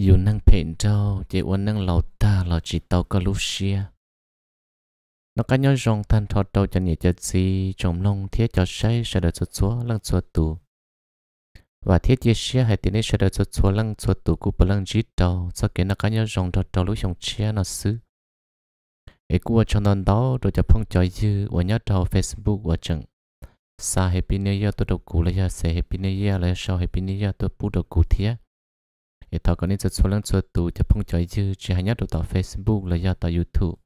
dù năng phèn trâu chỉ uốn năng lầu ta lầu chỉ tàu có lúc xia nó rong than thọ tàu cho nhẹ cho gì trồng lông thiết cho say sẽ cho chúa lăng chúa tù và thiết chia xia hay tiền sẽ đợi cho chúa lăng chúa tù cụ bờ lăng tàu sau kia nó cá nhau rong thọ tàu lúc chồng chia nó xứ ấy cua cho nên đó rồi cho phong cho dư và nhớ tàu facebook và chẳng sa happy new year tôi đầu cụ là giờ sẽ happy new year là sau happy new year tôi bù đầu cụ thiết thì tao có nên cho số lần cho phong trào chứ chỉ hay nhất được tao Facebook là do tao YouTube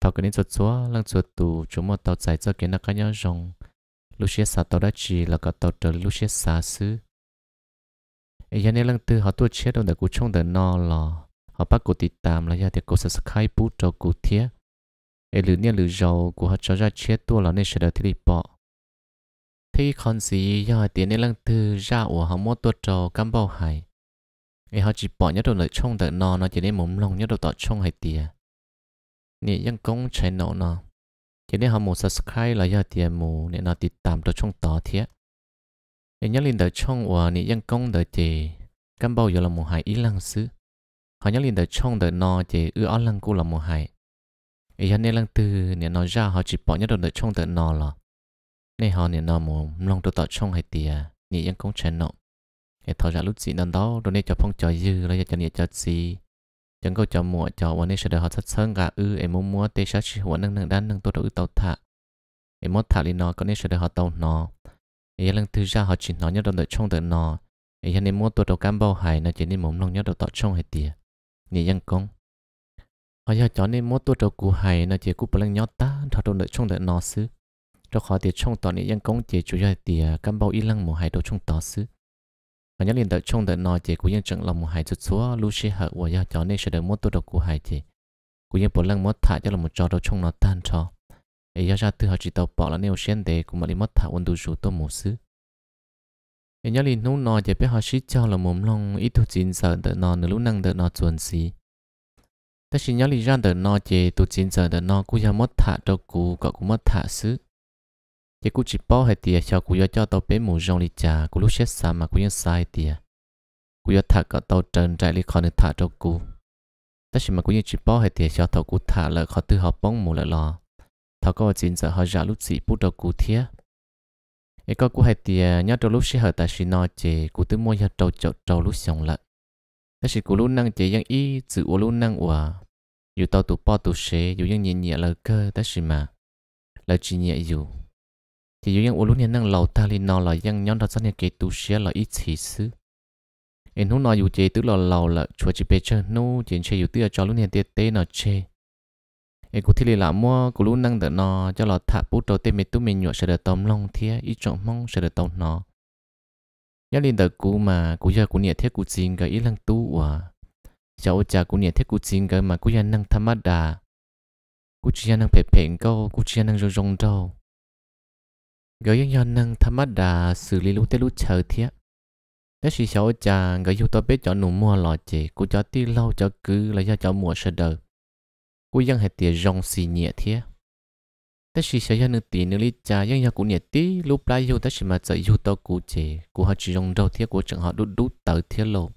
tao có nên cho số lần cho tụ chúng mà tao giải cho cái nào cái nhau rong lúc xưa sao đã chỉ là cả tao trở lúc xứ ấy giờ này lần họ tôi chết đâu để cú trông để lò họ bắt cú tịt tạm là do thì cú subscribe bút cho cú thiết ấy lử nia lử giàu của họ cho ra chết tua là nên sẽ được thì bỏ thì còn gì do tiền này lần tư ra của họ mua tua trầu cam bao hải người họ chỉ bỏ nhớ đồ lời trong đợt nó nó chỉ nên mồm lòng nhớ đồ tỏ trong hay tiền nè dân công chạy nổ nó chỉ nên họ một subscribe là giờ tiền mù nè nó tịt tạm đồ trong tỏ thiệt nè nhớ lên đồ trong và nè dân công đợt chỉ cam bao giờ là một hai ý lăng xứ họ nhớ lên đồ trong đợt nó chỉ ưa ăn lăng cô là một hai ý hắn nên lăng từ nè nó ra họ chỉ bỏ nhớ đồ đợt trong đợt nó là nè họ nè nó mồm lòng đồ tỏ trong hay tiền nè dân công chạy nổ để ra lúc gì đó đó rồi nên cho phong trò dư rồi cho nên cho gì chẳng có cho mua cho วัน này sẽ được họ sát sơn gà ư em muốn mua tê sát chỉ năng năng đan năng tôi đầu tàu thả em muốn thả lên nó có nên sẽ được họ tàu nó em lần thứ ra họ chỉ nó nhớ đầu đợi trong đợi em nên tôi đầu cam bao hải nó chỉ nên mồm lòng nhớ đầu tàu trong hay tiề nhị dân công họ giờ cho nên mua tôi đầu củ hải nó chỉ cú bằng nhớ ta thọ đầu đợi trong đợi xứ cho họ tiề trong tàu nhị dân công chỉ chủ yếu tiề cam bao y lăng mồ hải đầu trong tàu xứ mà nhớ liền tới trong đời nói chỉ của nhân trận lòng một hải chút số lưu sĩ hợp và do chó nên sẽ được một tu độc của hải chỉ của nhân bộ lăng mất thả cho là một trò đầu trong nó tan trò để do cha từ họ chỉ tàu bỏ là nêu xuyên để của mà đi mất thả quân tu chủ tôi một sứ. ấy nhớ liền nấu nói chỉ biết họ sĩ cho là mồm long ít tu chín sợ đợi nó nửa lúc năng đợi nó chuẩn gì ta chỉ nhớ liền ra đợi nó chỉ tu chín sợ đợi nó cũng do mất thả đâu cụ có cũng mất thả sứ chỉ cú chỉ bỏ hết tiền cho cú cho tàu bé mù rong đi chả cú lúc xét xa mà cú yên sai tiền cú cho thả cả tàu trần trại đi khỏi nơi thả cho cú tất nhiên mà cú yên chỉ bỏ hết tiền cho tàu cú thả lỡ khỏi từ họ bóng mù lỡ lò tàu có chính giờ họ giả lúc gì bút đầu cú thiế ấy có cú hết tiền nhớ trong lúc xét hợp ta chỉ nói chỉ cú tư mua cho trâu trâu trâu lúc xong lợ tất nhiên cú lúc năng chỉ yang y chữ ô lúc năng ủa dù tàu tụ bỏ tụ xế dù yang nhẹ nhẹ lỡ cơ tất nhiên mà lỡ chỉ nhẹ dù thì dù ô lũ nhen năng lầu ta li nó là yang nhon đó sẵn nhà kể tu sửa là ít chỉ xứ em hôm nói dù chế tứ lò lầu là chùa chỉ bê chơ nô chiến chế dù tứ cho lũ nhen tiết tế nó chê em cũng thì là mua cụ lũ năng đỡ nó cho lò thả bút đầu tiên mình tu mình nhọ sẽ được tóm lòng thia ít trọng mong sẽ được tóm nó nhớ lên đỡ cụ mà cụ giờ cụ nhẹ thiết cụ xin cái ít lăng tu à cháu cha cụ nhẹ thiết cụ xin cái mà cụ giờ năng tham đà cũ chỉ năng phê phê câu cũ chỉ năng rong rong đâu gỡ những nhân năng tham mắt đã xử lý lúc tới lúc chờ thiệt nếu chỉ xấu cha gỡ yêu tôi biết cho nụ mua lọ chế, cô cho ti lâu cho cứ là do cho mùa sơ đời cô dân hệ tiền rong xì nhẹ thiệt tất chỉ sẽ dân tỷ nữ lý cha dân nhà cũng nhẹ tí lúc lại yêu tất chỉ mà sợ yêu tôi cụ chế, cụ họ chỉ rong đầu thiết của chẳng họ đút đút tờ thiết lộ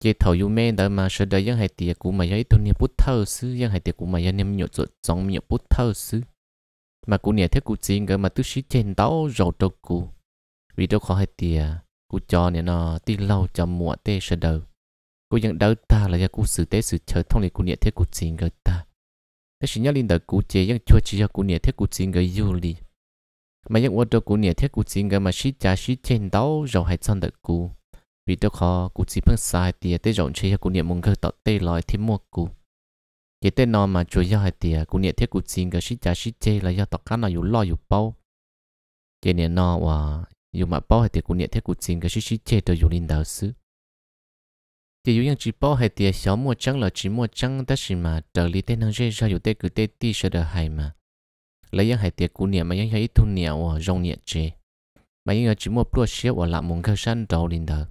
chế thầu yêu mê đợi mà sợ đời dân hệ tiền của mà giấy tôi niệm bút thơ sư dân hệ tiền của mà dân niệm nhột ruột dòng niệm bút thơ sư mà cụ nè thế cụ xin cái mà tôi sĩ trên tao rồi cho cụ vì đâu khó hay tìa cụ cho nè nó đi lâu cho mùa tê sợ đầu cụ nhận đầu ta là do cụ xử tế sự chờ thông lệ cụ nè thế cụ xin cái ta thế sĩ nhớ linh đời cụ chế nhưng chưa chỉ cho cụ nè thế cụ xin cái du li mà những ô tô cụ nè thế cụ xin cái mà sĩ cha sĩ trên tao rồi hay xong đời cụ vì đâu khó cụ chỉ phân sai tìa tê rộng chế cho cụ nè mong cơ tọt tê lòi thêm mua cụ cái tên nó mà chủ yếu hay tiền cũng nhận thiết của chính cái sĩ giá sĩ chế là do tất cả nó yếu lo yếu bao cái này nó và yếu mà bao hay tiền cũng nhận thiết của chính cái sĩ sĩ chế đều yếu linh đạo sư chỉ yếu những chỉ bao hay sáu mươi là là đó tên tiền 小莫张了只莫张，但是嘛，这里天能热热有得个得地色的海嘛，来样还 tiền cũng nhận mà những hay tu nhận và rong nhận chế mà những chỉ mua bữa xíu và làm mông cơ san đầu linh đạo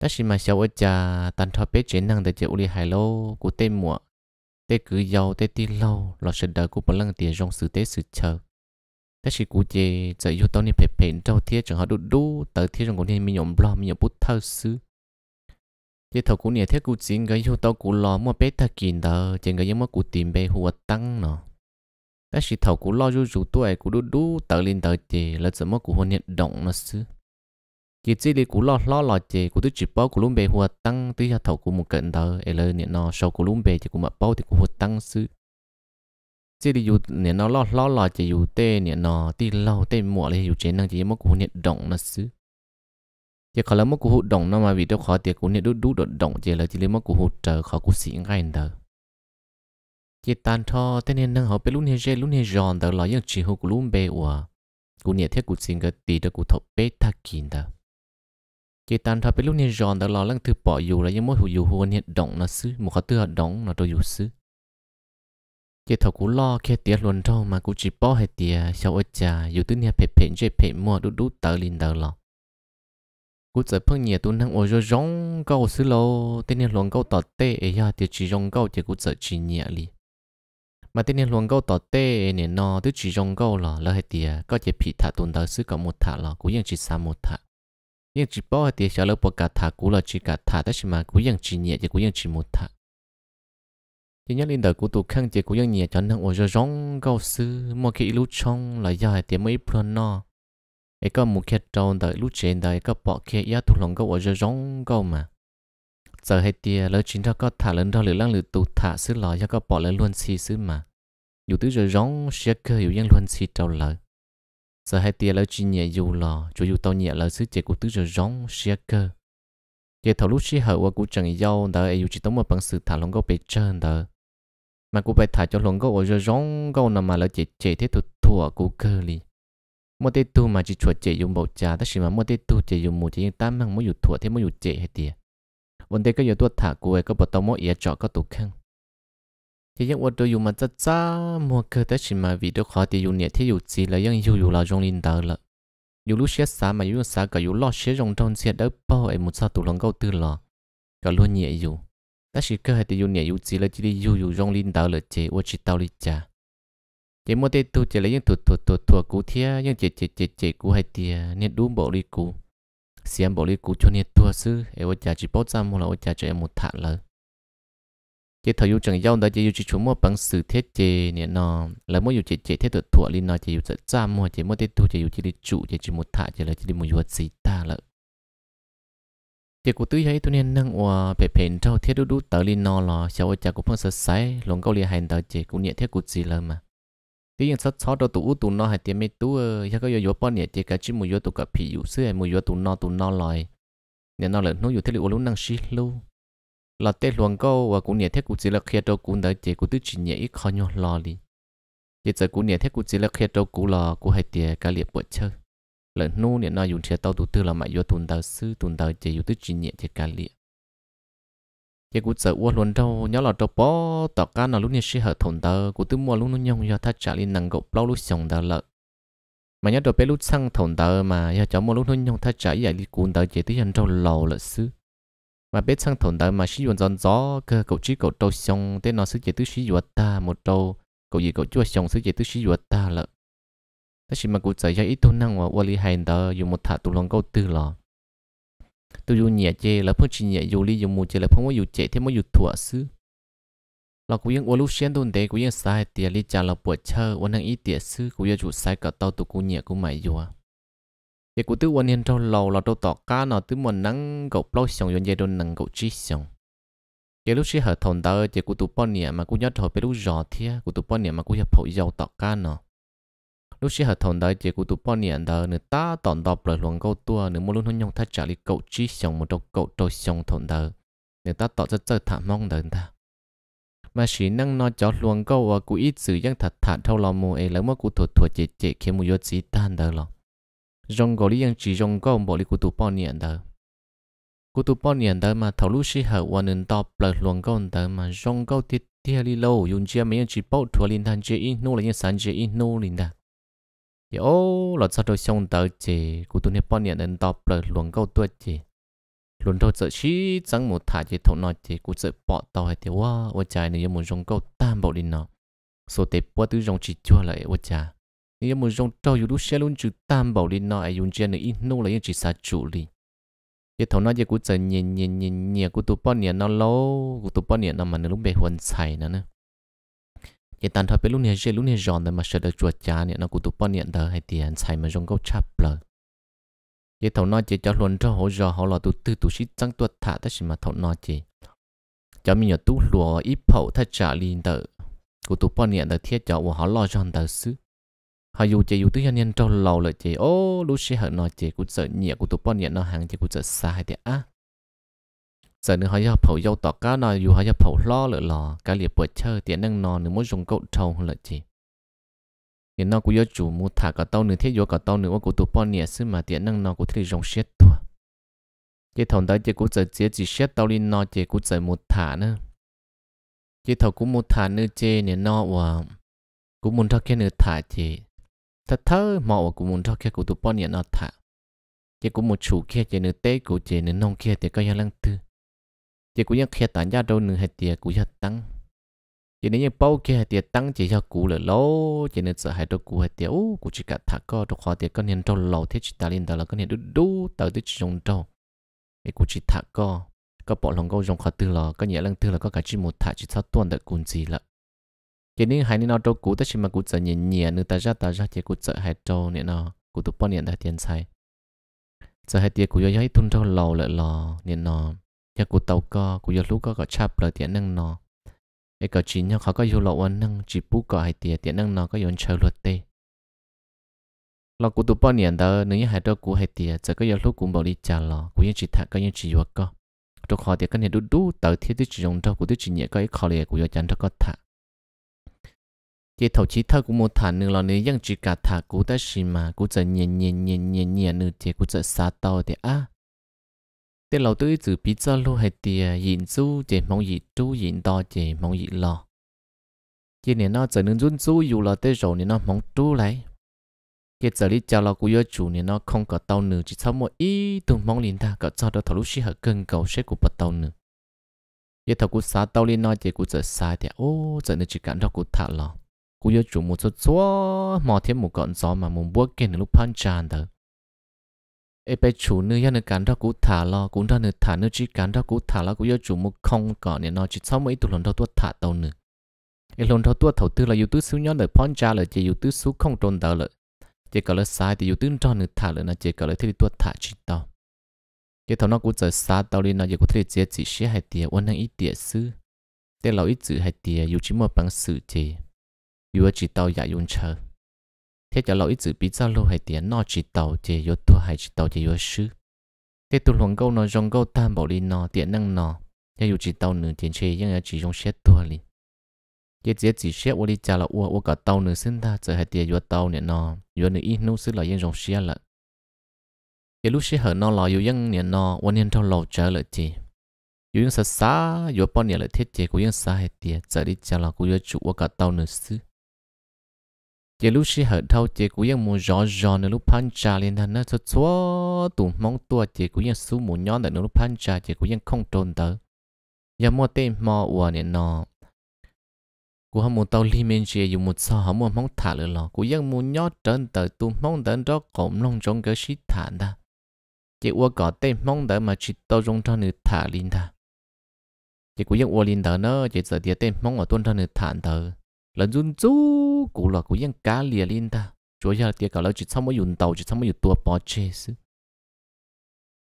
đó là mà sáu ở nhà tan thoát bé chế năng để chế uli hải lô của tên mùa tế cứ giàu tế ti lâu lo sự đời của bọn lăng tiền rong sự tế sự chờ thế chỉ cụ chế giờ yêu tao nên phải phải trâu thiết chẳng họ đủ đủ tới thiết trong cũng nên mình nhộm lo mình nhộm bút thơ sư chế thầu cũng nhẹ thế cụ chính cái yêu tao cụ lo mua bé ta kiện tờ chỉ cái giống mà cụ tìm bé hùa tăng nọ thế chỉ thầu cụ lo du du tuổi cụ đủ đủ tới lên tới chế là giờ mà cụ hôn nhận động nó sư chỉ chỉ đi cú lo lo lo chỉ cú tôi chỉ bao cú lùm bề hùa tăng tới nhà thầu cú một cận thờ ấy là niệm nó sau cú lùm bề chỉ cú mà bao thì cú hùa tăng sư chỉ đi dù niệm nó lo lo lo chỉ dù tê niệm nó tê lâu tê mỏ lại dù trên năng chỉ mất cú niệm động nó sư chỉ khó lắm mất cú hụt động nó mà vì đâu khó tiệt cú niệm đút đút đột động chỉ là chỉ lấy mất cú hụt trở khó cú xỉ ngay thờ chỉ tan thọ tê niệm năng họ bé lún hề rê lún hề giòn thờ lo những chỉ hụt cú lùm bề hùa cú niệm thiết cú xin cái tí đó cú thọ bê thắc kín thờ chỉ tan thôi bên lúc này giòn đó lo lắng thứ bỏ dù là những mối hữu dù hồ nhiệt động là xứ một khó tư động nó đồ dù xứ chỉ thầu cú lo kia tiếc luôn đâu mà cú chỉ bỏ hết tiếc, sau ở trà dù tứ nhà phải, phải, chơi phải mua đút đút tờ linh tờ lo cú giờ phong nhiệt tu năng ôi rồi rong câu xứ lô tên nhà luôn câu tọt tê ấy ya tiếc chỉ rong câu chỉ cú giờ chỉ nhẹ li mà tên nhà luôn câu tọt tê nè nó tức chỉ rong câu là là hết tiếc, có chỉ phì thả tuần tờ xứ có một thả lo chỉ xa một thả nhưng chỉ bỏ thì sẽ lâu bỏ cả thà cũ là chỉ cả thà đó mà cũ vẫn chỉ nhẹ chứ cũ vẫn chỉ một thà. thì nhớ lên đời cũ tụ khăn thì cũ vẫn nhẹ cho nên ôi rồi rong câu sư mà khi lúc trong là dài thì mới plan nó ấy có một cái trâu đời lúc trên đời có bỏ kia ya thủ lòng câu ôi rồi rong câu mà giờ hay tia lỡ chính đó có thà lên đó lửa lăng lửa tụ thả sư lò cho có bỏ lên luôn xì sư mà dù tứ rồi rong sẽ cơ hiểu nhân luôn xì trâu lời sợ hai tia lỡ chi nhẹ dù lò chủ dù tao nhẹ lỡ sứ chế của tứ giờ rong xia cơ chế thầu lúc xe hậu qua của trần dâu đỡ ai dù chỉ tống một bằng sự thả lỏng gấu bề trơn đỡ mà cũng phải thả cho lỏng gấu ở giờ rong gấu nằm mà lỡ chế chế thế thuộc thua của cơ li một tê tu mà chỉ chuột chế dùng bầu trà tất xí mà một tê tu chế dùng một chỉ tám mang mỗi dù thua thế mỗi dù chế hai tia vấn đề cái giờ tuột thả của ai có bảo tao mỗi ý trọ có tụ khăn thì những ô tô dùng mà chắc chắn mua cơ tới chỉ mà vì đó khó thì dùng nhẹ thì dùng gì là những dùng dùng là trong linh đạo là dùng lúc xét xa mà dùng xa cả dùng lo xét trong trong xét đỡ bao em một sao tụ lòng câu tư lò cả luôn nhẹ dùng ta chỉ cơ thì dùng nhẹ dùng gì là chỉ đi dùng dùng trong linh đạo là chỉ ô chỉ tao đi cha, chỉ mua tê tu chỉ là những thuộc thuộc thuộc thuộc cũ thia những chỉ chỉ chỉ chỉ cũ hay tia nên đúng bộ đi cũ xem bộ đi cũ cho nên thua sư em ô chỉ bao giờ mua là ô chả cho em một thản lời chỉ thầu yêu chẳng giao đó chỉ u chỉ chúng mua bằng sự thiết chế nè nó là mua u chỉ chế thiết được thuở lên nó chỉ u sẽ ra mua chỉ mua thiết thu chỉ u chỉ đi trụ chỉ chỉ một thả chỉ là chỉ đi mua vật gì ta là chỉ cụ tứ hay tu nên năng hòa bề bền trâu thiết đu đu tờ lên nó là sau cha cũng phong sợ sái lòng câu liền hành đó chỉ cũng nhẹ thiết cụ gì là mà tí nhiên sát sát đó tụ tụ nó hay tiền mấy tụ giờ có yêu yêu bao nhiêu chỉ cả chỉ mua yêu tụ cả phi yêu xưa mua yêu tụ nó tụ nó lại nè nó là nó yêu thiết liệu luôn năng xí luôn là tê luồng câu và cũng nhẹ thế cũng chỉ là khi đó cũng đã chỉ cũng tự chỉ nhẹ ít khó nhau lo đi chỉ giờ cũng nhẹ thế cũng chỉ là khi đó cũng là cũng hay tiền cái liệp bộ chơi lần nu nhẹ nói dùng xe tàu tụt tư là mày do tụt đầu sư tụt đầu chỉ dùng tự chỉ nhẹ chỉ cái liệp chỉ cũng sợ uo luôn đâu nhớ là đâu bỏ tọt cá nào lúc nhẹ sĩ hợp thùng tờ cũng tự mua lúc nó nhông do ta trả lên nằng gộp lâu lúc xong tờ lợ mà nhớ đồ bé lúc sang thùng tờ mà do cháu mua lúc nó nhông ta trả giải đi cuốn tờ chỉ tự nhận đâu lò lợ sư và biết sang thổn đời mà sử dụng dọn gió cơ cậu chí cậu trâu xong thế nó sử dụng tứ sử dụng ta một trâu cậu gì cậu chúa xong sử dụng tứ sử dụng ta lợ ta chỉ mà cụ giải cho ít tu năng và quản lý hành đó dùng một thả tu lòng câu tư lò tu dùng nhẹ chê là phong chỉ nhẹ dù li dùng một chê là phong mới dùng chê thêm mới dùng thuở xứ lọc cụ yên ô lúc xuyên đồn tế cụ yên sai tiền lý trả là buổi chơi và năng ít tiền xứ cụ yên chủ sai cả tàu tụ cụ nhẹ của mày dùng ye ku tư wan hiện trong lầu là to to ka no tư mon nang cầu plo song yon ye don nang cầu chi song cái lúc shi ha thon da ye ku tu pon nia ma ku nyat tho pe lu jo thia ku tu pon nia ma ku ya pho yau to ka no lu shi ha thon da ye ku tu pon nia da ne ta ton do plo luang câu tua ne muốn luôn hon nyong tha cha li go chi song một đầu cầu to song thon da ne ta to cha rất tha mong da ta mà chỉ năng nói cho luồng câu và cú ít sử dụng thật thật thâu lòng mua ấy là mà cụ thuật thuật chế chế khi mù yết tan đời lòng rong gọi lý dân chỉ rong có ông bộ lý của tụ bao nhiêu đó của tụ bao nhiêu đó mà thầu lúc si hở quan nên to bờ luồng có ông mà rong có tiết tiết lý lâu yun chia mấy dân chỉ bao thua linh thanh chế in nô là dân sản chế in nô linh đó thì ô lọt sao tôi xong tới chế của tụ này bao nhiêu nên to bờ luồng có tuột chế luôn thôi sợ chỉ chẳng một thả chế thầu nói chế của sợ bỏ tàu hay thì wow ô trái này một rong có tam bộ linh nó số tế bữa tứ rong chỉ chua lại ô trái ý một dòng trâu yếu đu xe luôn chữ tam bảo đi nọ dùng chân này nô là chỉ sa chủ đi cái thầu nó giờ cũng chờ nhẹ nhẹ nhẹ nhẹ của tụi bọn nhẹ nó lâu của tụi bọn nhẹ nó mà nó lúc bé huân xài nữa nè cái tàn thọ bé lúc này giờ luôn này giòn mà sợ được chuột chả nhẹ nó của tụi bọn nhẹ đó hay tiền xài mà dùng câu chắp lờ cái thầu nó chỉ cho luôn cho hỗ trợ họ là tụi tư tụi sĩ tăng tuột thả tất mà thầu nó chỉ cho mình nhớ tú lúa ít phẩu thay trả liền đỡ của tụi bọn nhẹ đó thiết cho họ lo giòn đỡ xứ họ dù chị dù tư nhân nhân trong lầu là chị ô lũ sĩ hở nói chị cũng sợ nhẹ của tụi bọn nhẹ nó hàng chị cũng sợ sai hay á sợ nữa họ giao phẩu giao tỏ cá nói dù họ giao phẩu lo lợi lò cá liệp bữa chơi tiền đang nò nữa muốn dùng cậu trâu là chị hiện nó cũng do chủ mua thả cả tàu nữa thiết do cả tàu nữa của tụi bọn nhẹ xứ mà tiền năng nò cũng thấy dùng xét thua chị thằng đó chị cũng sợ chị chỉ xét tàu lên nò chị cũng sợ mua thả nữa chị thầu cũng mua thả nữa chị nè nọ và cũng muốn cho cái nữa thả chị thật thơ mọ của muốn cho kia của tụi bọn nhận nó thả chỉ của một chủ kia chỉ nửa tế của chỉ nửa nông kia thì có nhà lăng tư chỉ của những kia tán gia đâu nửa hạt tiệt của nhà tăng chỉ nữ nhà bao kia hạt tiệt tăng chỉ cho cũ là lâu chỉ nữ sợ hai đâu cũ hay tiệt ô của chỉ cả thả co đâu khó tiệt có nhân đâu lâu thế chỉ ta lên ta là có nhân đu đu tao tới chỉ dùng đâu cái của chỉ thả co có bỏ lòng câu dùng khó tư là có nhà lăng tư là có cả chỉ một thả chỉ sao tuần đã cùng gì lận chỉ nên hai nên nó trâu cú tất nhiên mà cụ sợ nhẹ nhẹ nữa ta ra ta ra chỉ cụ sợ hai trâu nè nó cụ tụ bao nhiêu đã tiền sai sợ hai tiền cụ do giấy tung trâu lầu lại lò nè nó giờ cụ tàu co cụ do lúc co có chắp lời tiền năng nó cái cậu chín nhau khó có yêu lộ ăn năng chỉ bú có hai tiền tiền năng nó có yêu chờ luật tê lọ cụ tụ bao nhiêu đó nếu như hai trâu cú hai tiền giờ có yêu lúc cũng bảo đi trả lò cụ yêu chỉ thạc có yêu chỉ vượt co trâu họ tiền cái này đú đú tàu thiết tích chỉ dùng trâu cụ tích chỉ nhẹ có ít khó lìa cú do chán trâu có thạc chỉ thầu chí thơ cũng một thả nương lò nương dân chỉ cả thả cú ta xì mà cú giờ nhẹ nhẹ nhẹ nhẹ nhẹ nương chỉ cú giờ xa to thì à tiền lầu tôi từ bí cho lu hay tiền nhìn su chỉ mong gì chú nhìn to chỉ mong gì lò chỉ nè nó giờ nương run su dù là tới rồi nè nó mong chú lại chỉ giờ đi chào lò cú yêu chủ nè nó không có tàu nương chỉ sau một ít tụng mong liền ta có cho được thầu lúc xí hợp cầu sẽ của bắt tàu nương giờ thầu cú xa tàu liền nó chỉ cú giờ xa thì ô giờ nương chỉ cảm đâu cú thả lò u yo chủ một số số mò thêm một con gió mà muốn bước kia lúc pan tràn thở ê bé chủ nữ nhân cán đó cú thả lo cũng ra nữ thả nữ chỉ cán đó cú thả lo cũng yo chủ một không còn nên nó chỉ sau mấy tụ lần đó tuốt thả tàu nữa ê lần đó tuốt thầu tư là yêu tứ xíu nhon đời pan trà lợi chỉ yêu tứ xíu không trôn tàu lợi chỉ có lợi sai thì yêu tứ cho nữ thả lợi nó chỉ có lợi thì tuốt thả chỉ tàu cái thằng nó cũng giờ xa tàu đi nó chỉ có thể chỉ chỉ sẽ hai tiệt uốn năng ít tiệt sư để lâu ít chữ hai tiệt yêu chỉ một bằng sự chỉ yếu chỉ tàu giả dùng chờ thế cho lỗi chữ bị giao lưu hay tiền nó chỉ tàu chỉ yếu thua hay chỉ tàu chỉ yếu sư thế tu luận câu nó trong câu tam bảo đi nó tiền năng nó thế yếu chỉ tàu nửa tiền chơi nhưng là chỉ dùng xét thua liền cái chế chỉ xét ô đi trả là ô ô cả tàu nửa sinh ta chơi hay tiền yếu tàu nè nó yếu nửa ít nấu sư là yên dùng xét lận cái lúc xét hở nó là yếu yên nè nó ô niên trong lầu trở lại chỉ yếu yên sa sa yếu bao nè lại thiết chế của yên sa hay tiền chơi đi trả là của yếu chú ô cả tàu nửa sư chỉ lúc xí hở thâu chị cũng ยัง muốn rõ rõ nữa lúc pan trà liền thân nó cho chúa tụ mong tua chị cũng ยัง su muốn nhón được nữa lúc pan trà chị cũng ยัง không trốn tới giờ mua tên mò ua nè nọ cú không muốn tàu li men chị dùng một sao không muốn mong thả lửa lò cú cũng ยัง muốn nhót trôn tới tụ mong đến đó cũng long trong cái xí thả nà, chỉ ua có tên mong tới mà chỉ tao trong cho nữ thả liền ta chị cũng ยัง ua liền tới nữa chỉ giờ tiền tên mong ở tuân cho nữ thả tới lần run run cú cú là cú yên cá lìa lên ta chúa giờ tiệt cả lâu chỉ xong mới dùng tàu chỉ xong mới dùng tua bỏ chê xứ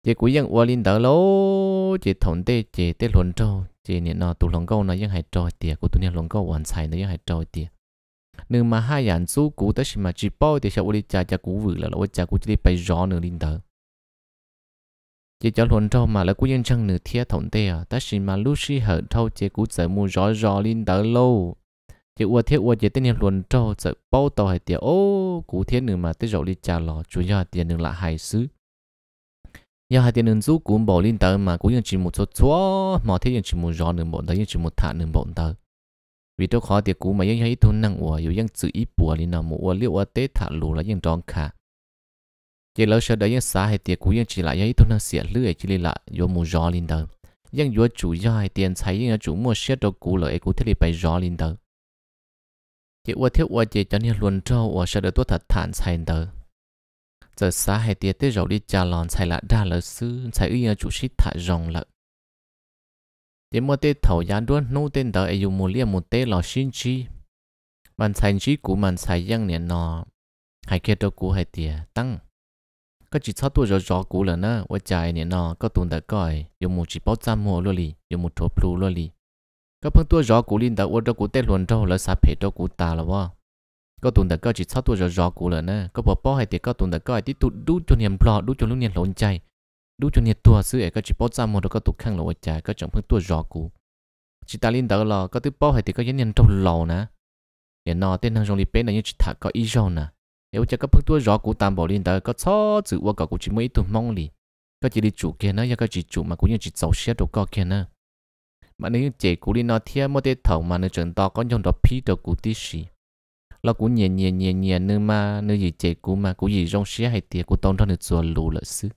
chỉ cú yên ua lên đó lô chỉ thằng tê chỉ tê luận trâu chỉ nè nó tu lòng câu nó yên hay trôi tiệt cú tu nè lòng câu hoàn sai nó yên hay trôi tiệt nếu mà hai dạng số cú tới mà chỉ bao thì sẽ ua đi cha cha cú vừa là ua cha cú chỉ đi bay rõ nữa lên đó chỉ cho luận trâu mà là cú yên chăng nửa thiệt thằng tê à ta xin mà lúc si hở trâu chỉ cú sợ mua rõ rõ lên đó lâu thì uất thiết uất chỉ tên niệm luận trâu sợ bao tàu hay tiền ô cú thiên nữa mà tới rậu đi trả lò chủ yếu tiền nữa là hài sứ nhà hai tiền nữa giúp cũng bỏ lên tờ mà chỉ một số số mà chỉ một gió nữa bọn chỉ một thả nữa bọn tờ vì tôi khó mà cú mà ยัง hay thôn năng ua yếu ยัง tự ý bùa lên nào một uất liệu uất tế thả lù tròn cả chỉ lâu sau đấy đấy ยัง xả hay tiền chỉ lại hay thôn năng xỉa lưỡi chỉ lên lại vô một gió lên tờ ยัง vô chủ yếu hai tiền chủ mua xét đồ cú lợi cú thế thì bày gió lên tờ chỉ ua thiếu ua chỉ cho nên luôn trâu ua sẽ được tốt thật thản sai tờ giờ xá hay tiệt tới rồi đi trả lòn sai là đa lợi sư sai ý chủ sĩ thả rồng lợi chỉ mua tê thầu gián đuôn nô tên tờ ấy dùng một lia một tê lò xin chi bàn sai chi cũ bàn sai giang nè nọ hay kia đâu của hay tiệt tăng có chỉ sao tôi rõ rõ cũ là nè ua chạy nè nọ có tuần đã coi dùng một chỉ bao trăm mùa luôn lì dùng một thổ plu luôn lì ก็เพิ่งตัวจอกูลินแต่ว่าจอกูเต้หลวนจอแล้วสาเพจอกูตาแล้วว่าก็ตุนแต่ก็จิตชอบตัวจอจอกูเลยนะก็บอกป้อให้เตะก็ตุนแต่ก็ไอ้ที่ตุดูจนเนียนปลอดูจนลูกเนียนหลงใจดูจนเนียนตัวซื้อเอก็จิตป้อจ้ามดก็ตุกข้างหลงใจก็จังเพิ่งตัวจอกูจิตตาลินแต่ละก็ตื้อป้อให้เตะก็ยันเนียนจอหล่อนะเดี๋ยวนอเต้นทางจงรีเป็นอะไรยังจิตถักก็อีจอนนะเดี๋ยวจะก็เพิ่งตัวจอกูตามบอกลินแต่ก็ชอบจือว่าก็กูจิตไม่ตุนมองลีก็จิตดิจูเกนะยังก็จิตจูมากูยังจิตเสาเชียดก็เกนะ mà nếu chế cũ đi nó thiệt một cái thầu mà nó chuẩn to có nhon đó phí được cũ tí xí lo cũ nhẹ nhẹ nhẹ nhẹ nữa mà nữa gì chế cũ mà cũ gì rong xía hay tiệt cú tông thân được xua lù lợi sư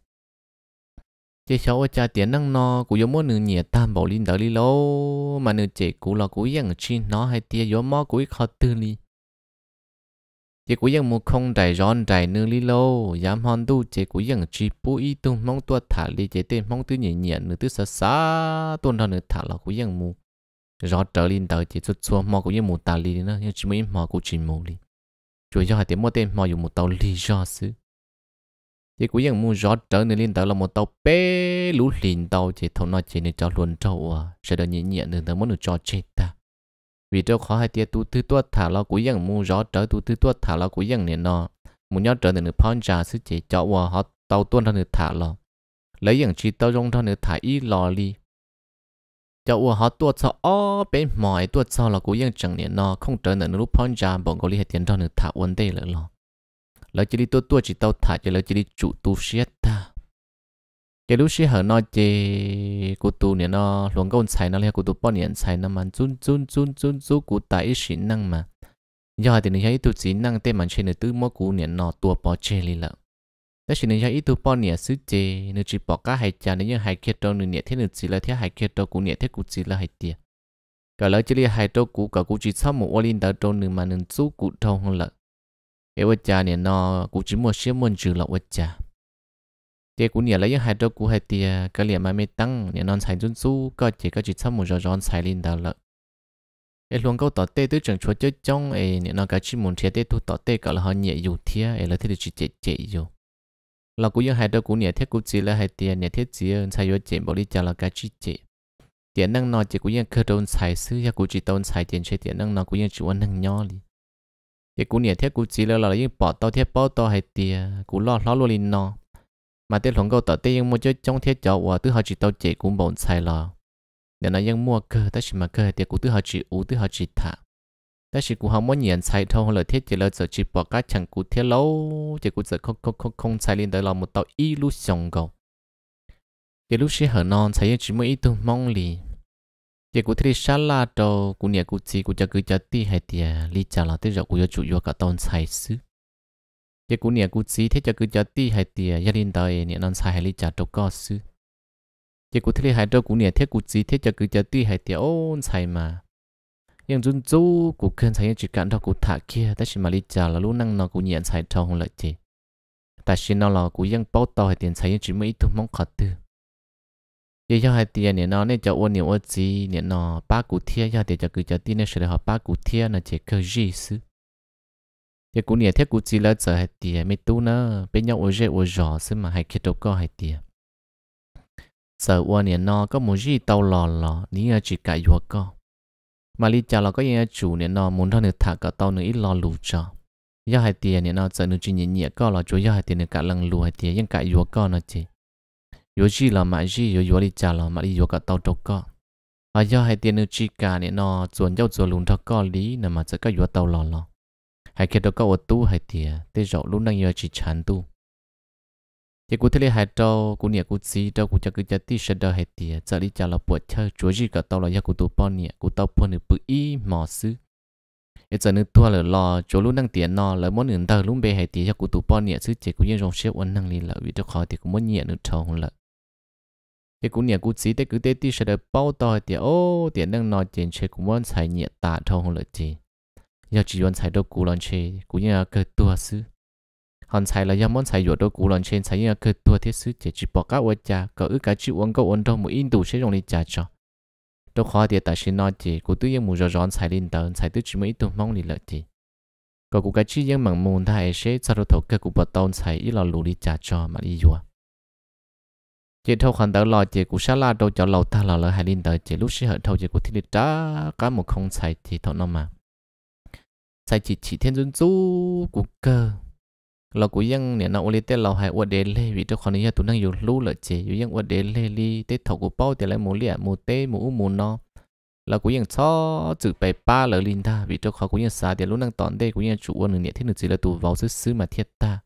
chế cháu ở cha tiền năng nó cũ giống mỗi nửa nhẹ tam bảo linh đỡ đi lâu mà nửa chế cũ là cũ yên chi nó hay tiệt giống cũ cú khó tư li chỉ có những một không đại rón đại nương lý lô dám hòn tu chỉ có những chỉ bù ý tu mong tu thả lý chỉ tên mong tu nhẹ nhẹ nửa tu xa xa tuần thằng nửa thả là cú dân mù rõ trở lên tới chỉ xuất xua mò cú những mù tả lý nữa nhưng chỉ mới mò cú chỉ mù lý chủ yếu hai tiếng mua tên mò dùng một tàu lý do xứ chỉ có những mù rõ trở nửa lên tới là một tàu bé lũ liền tàu chỉ thầu nói chỉ nên cho luôn trâu à sẽ được nhẹ nhẹ nửa tới muốn được cho chết ta วิจารขอให้เตี้ยตูทือตัวถาเรากูยังมูรอเจอตูทือตัวถาเรากูยังเนี่ยนอมูยอดเจอหนึ่งพอนจาสอเจจาะวัวเขาเต้าตัวนเท่านึ่ถาเราแล้อย่างชีเต้ารงเท่านึ่ถ่าอีลอลีจาะวัวเขาตัวซออ๋อเป็นหมอยตัวซอเรากูยังจังเนี่ยนอคงเจอหนึ่งรูปพอนจาบอกกูเลีให้เตี้ยเท่านึ่ถาวันเดย์เลยหรอแล้วจีรีตัวตัวจีเต้าถาจะแล้วจีรีจุตูเสียตา cái lúc xí hở nó chê cụ tù nè nó luôn cái xài nó là cụ tù bao nhiêu xài nó mà chun chun chun chun chun cụ tại ít xí năng mà do thì ít tụ chỉ năng tên mà trên nửa tư mỗi cụ nè nó tua bỏ chê li lợ tất nhiên này ít tụ bao nhiêu sứ chê nửa chỉ bỏ cả hai cha nửa như hai kia đâu nửa nè thế nửa chỉ là thế hai kia đâu cụ nè thế cụ chỉ là hai tia cả lỡ chỉ là hai đâu cụ cả cụ chỉ sau một olin đã đâu nửa mà nửa chú cụ đâu không lợ cái vật cha nè nó cụ chỉ một xíu muốn trừ lợ vật cha thế cũng nhớ lấy hai đôi cũ hai tia cái liền mà mới tăng nhớ non xài run su có chỉ có chỉ xong một rồi rón xài lên đó lợ ê luôn câu tỏ tê tới trường chúa chơi trong ê nhớ nó cái chỉ muốn chia tê thu tỏ tê cả là họ nhẹ dù thia ê là thế được chỉ chạy chạy dù là cũng nhớ hai đôi cũ nhớ thiết cũng chỉ là hai tia nhà thiết chỉ xài vô chạy bỏ đi cho là cái chỉ chạy tiền năng nó chỉ cũng nhớ cơ đồn xài xứ hay cũng chỉ tồn xài tiền chơi tiền năng nó cũng nhớ chủ ăn năng nhỏ đi thế cũng nhớ thiết cũng chỉ là là những bỏ tao thiết bỏ tao hai tia cũng lo lo luôn nó mà tiền lồng câu tờ tiền nhưng mua chơi trong thiết cho và tứ họ chỉ tàu chế cũng bổn sai lo để nó nhưng mua cơ ta chỉ mà cơ thì cũng tứ họ chỉ u tứ họ chỉ thả ta chỉ cũng không muốn nhận sai thâu là thiết chỉ là giờ chỉ bỏ cá chẳng cũng thiết lâu chỉ cũng giờ không không không không sai lên tới là một tàu illusion câu thì lúc xí hở non sai chỉ mới ít tu mong lì chỉ cũng thấy xa la đầu cũng nhà cũng chỉ cũng cho cứ cho ti hay tiề lý trả là tới giờ cũng cho chủ yếu cả tàu sai xứ chỉ cú nè cú xí thế cho cứ cho ti hai tiề gia đình đời nè non sai hai lý trả đâu có xứ chỉ cú thế hai trâu cú nè thế cú xí thế cho cứ cho ti hai tiề ôn sai mà nhưng chúng chú cú khen sai chuyện cản thao cú thả kia ta chỉ mà lý trả là lúc năng nó cú nhận sai trâu không lợi gì ta chỉ nó là vẫn cú ยัง bao to hai tiền sai chuyện mới thu mong khó tư giờ cho hai tiề nè non nè cho ôn nè ôn gì nè non ba cụ thiê cho tiền cho cứ cho ti nè sẽ là ba cụ thiê là chỉ cơ gì xứ thế cũng nhẹ thế cũng chỉ là sợ hay tiệt, mấy tu nữa bên nhau ôi dễ ôi giỏ xem mà hay kết đâu có hay tiệt, sợ ua nhẹ nó có một gì tàu lò lò ní chỉ cả yuộc co mà lý chào là có nhẹ chủ nhẹ nó muốn thằng nữa thả cả tàu nữa ít lò lù cho do hay tiệt nhẹ nó sợ nữa chỉ nhẹ nhẹ co lò chúa do hay tiệt nữa cả lăng lù hay tiệt, nhưng cả yuộc co nó chỉ yếu gì là mà gì yếu yếu lý chào là mà lý yuộc cả tàu đâu có, à do hai tiền nữa chỉ cả nhẹ nó chuẩn giao chuẩn lùn thằng co lý nè mà sẽ có yuộc tàu lò lò hay kia đó có ở tu hay thì à, tê rõ lúc năng giờ chỉ chán tu thì cụ thể là hai trâu cụ nhà cụ chỉ trâu cụ cho cứ cho tí sợ đó hay thì giờ đi cho là buộc chơi chúa gì cả tao là nhà cụ tu bao nhiêu cụ tao bao nhiêu bự ý mỏ xứ ít giờ nữa tua là lo chỗ lúc năng tiền nó là muốn nửa đầu lúc bề hay thì cho cụ tu bao nhiêu xứ chỉ cụ nhân dòng xếp vẫn năng liền là vì cho khó thì cụ muốn nhẹ nửa trâu là thì cụ nhà cụ chỉ để cứ tết đi sẽ được bao to thì ô tiền đang nói chuyện chuyện cụ muốn xài nhẹ tạ thong là gì giờ chỉ muốn xài đồ cũ lần chê cũng như là cái tua sư hòn xài là do muốn xài dụ đồ cũ lần chê xài như là cái tua thiết sư chỉ chỉ bỏ các ô cha có ư cả chữ uống có uống đâu một in đủ sẽ dùng đi trả cho đâu khó thì tại xin nói chỉ cũng tự nhiên mù rõ rón xài lên tờ xài tự chỉ mới tụm mong lì lợi chỉ có cũng cái chữ yên mặn mồm thay sẽ cho đồ thầu cái cũng bỏ tông xài ít là lù đi trả cho mà đi dùa chỉ thâu khoản tờ lo chỉ cũng xa la đâu cho lâu ta là lợi hai lên tờ chỉ lúc sẽ hở thâu chỉ cũng thiết đi trả cả một không xài thì thâu nó mà sai chỉ chỉ thiên dân du của cơ lo của dân nè nó lấy tên lo hay uất đến lê vì tôi còn tụi năng dùng lú lợi chế dù dân li tê thầu của bao thì lại mù lẹ mù tê mù mù nó là của dân cho chữ bảy ba lỡ linh ta vì tôi của dân xá thì lúc năng tòn đây của dân chủ uất nè thế nữa chỉ là tụ vào xứ xứ mà thiết ta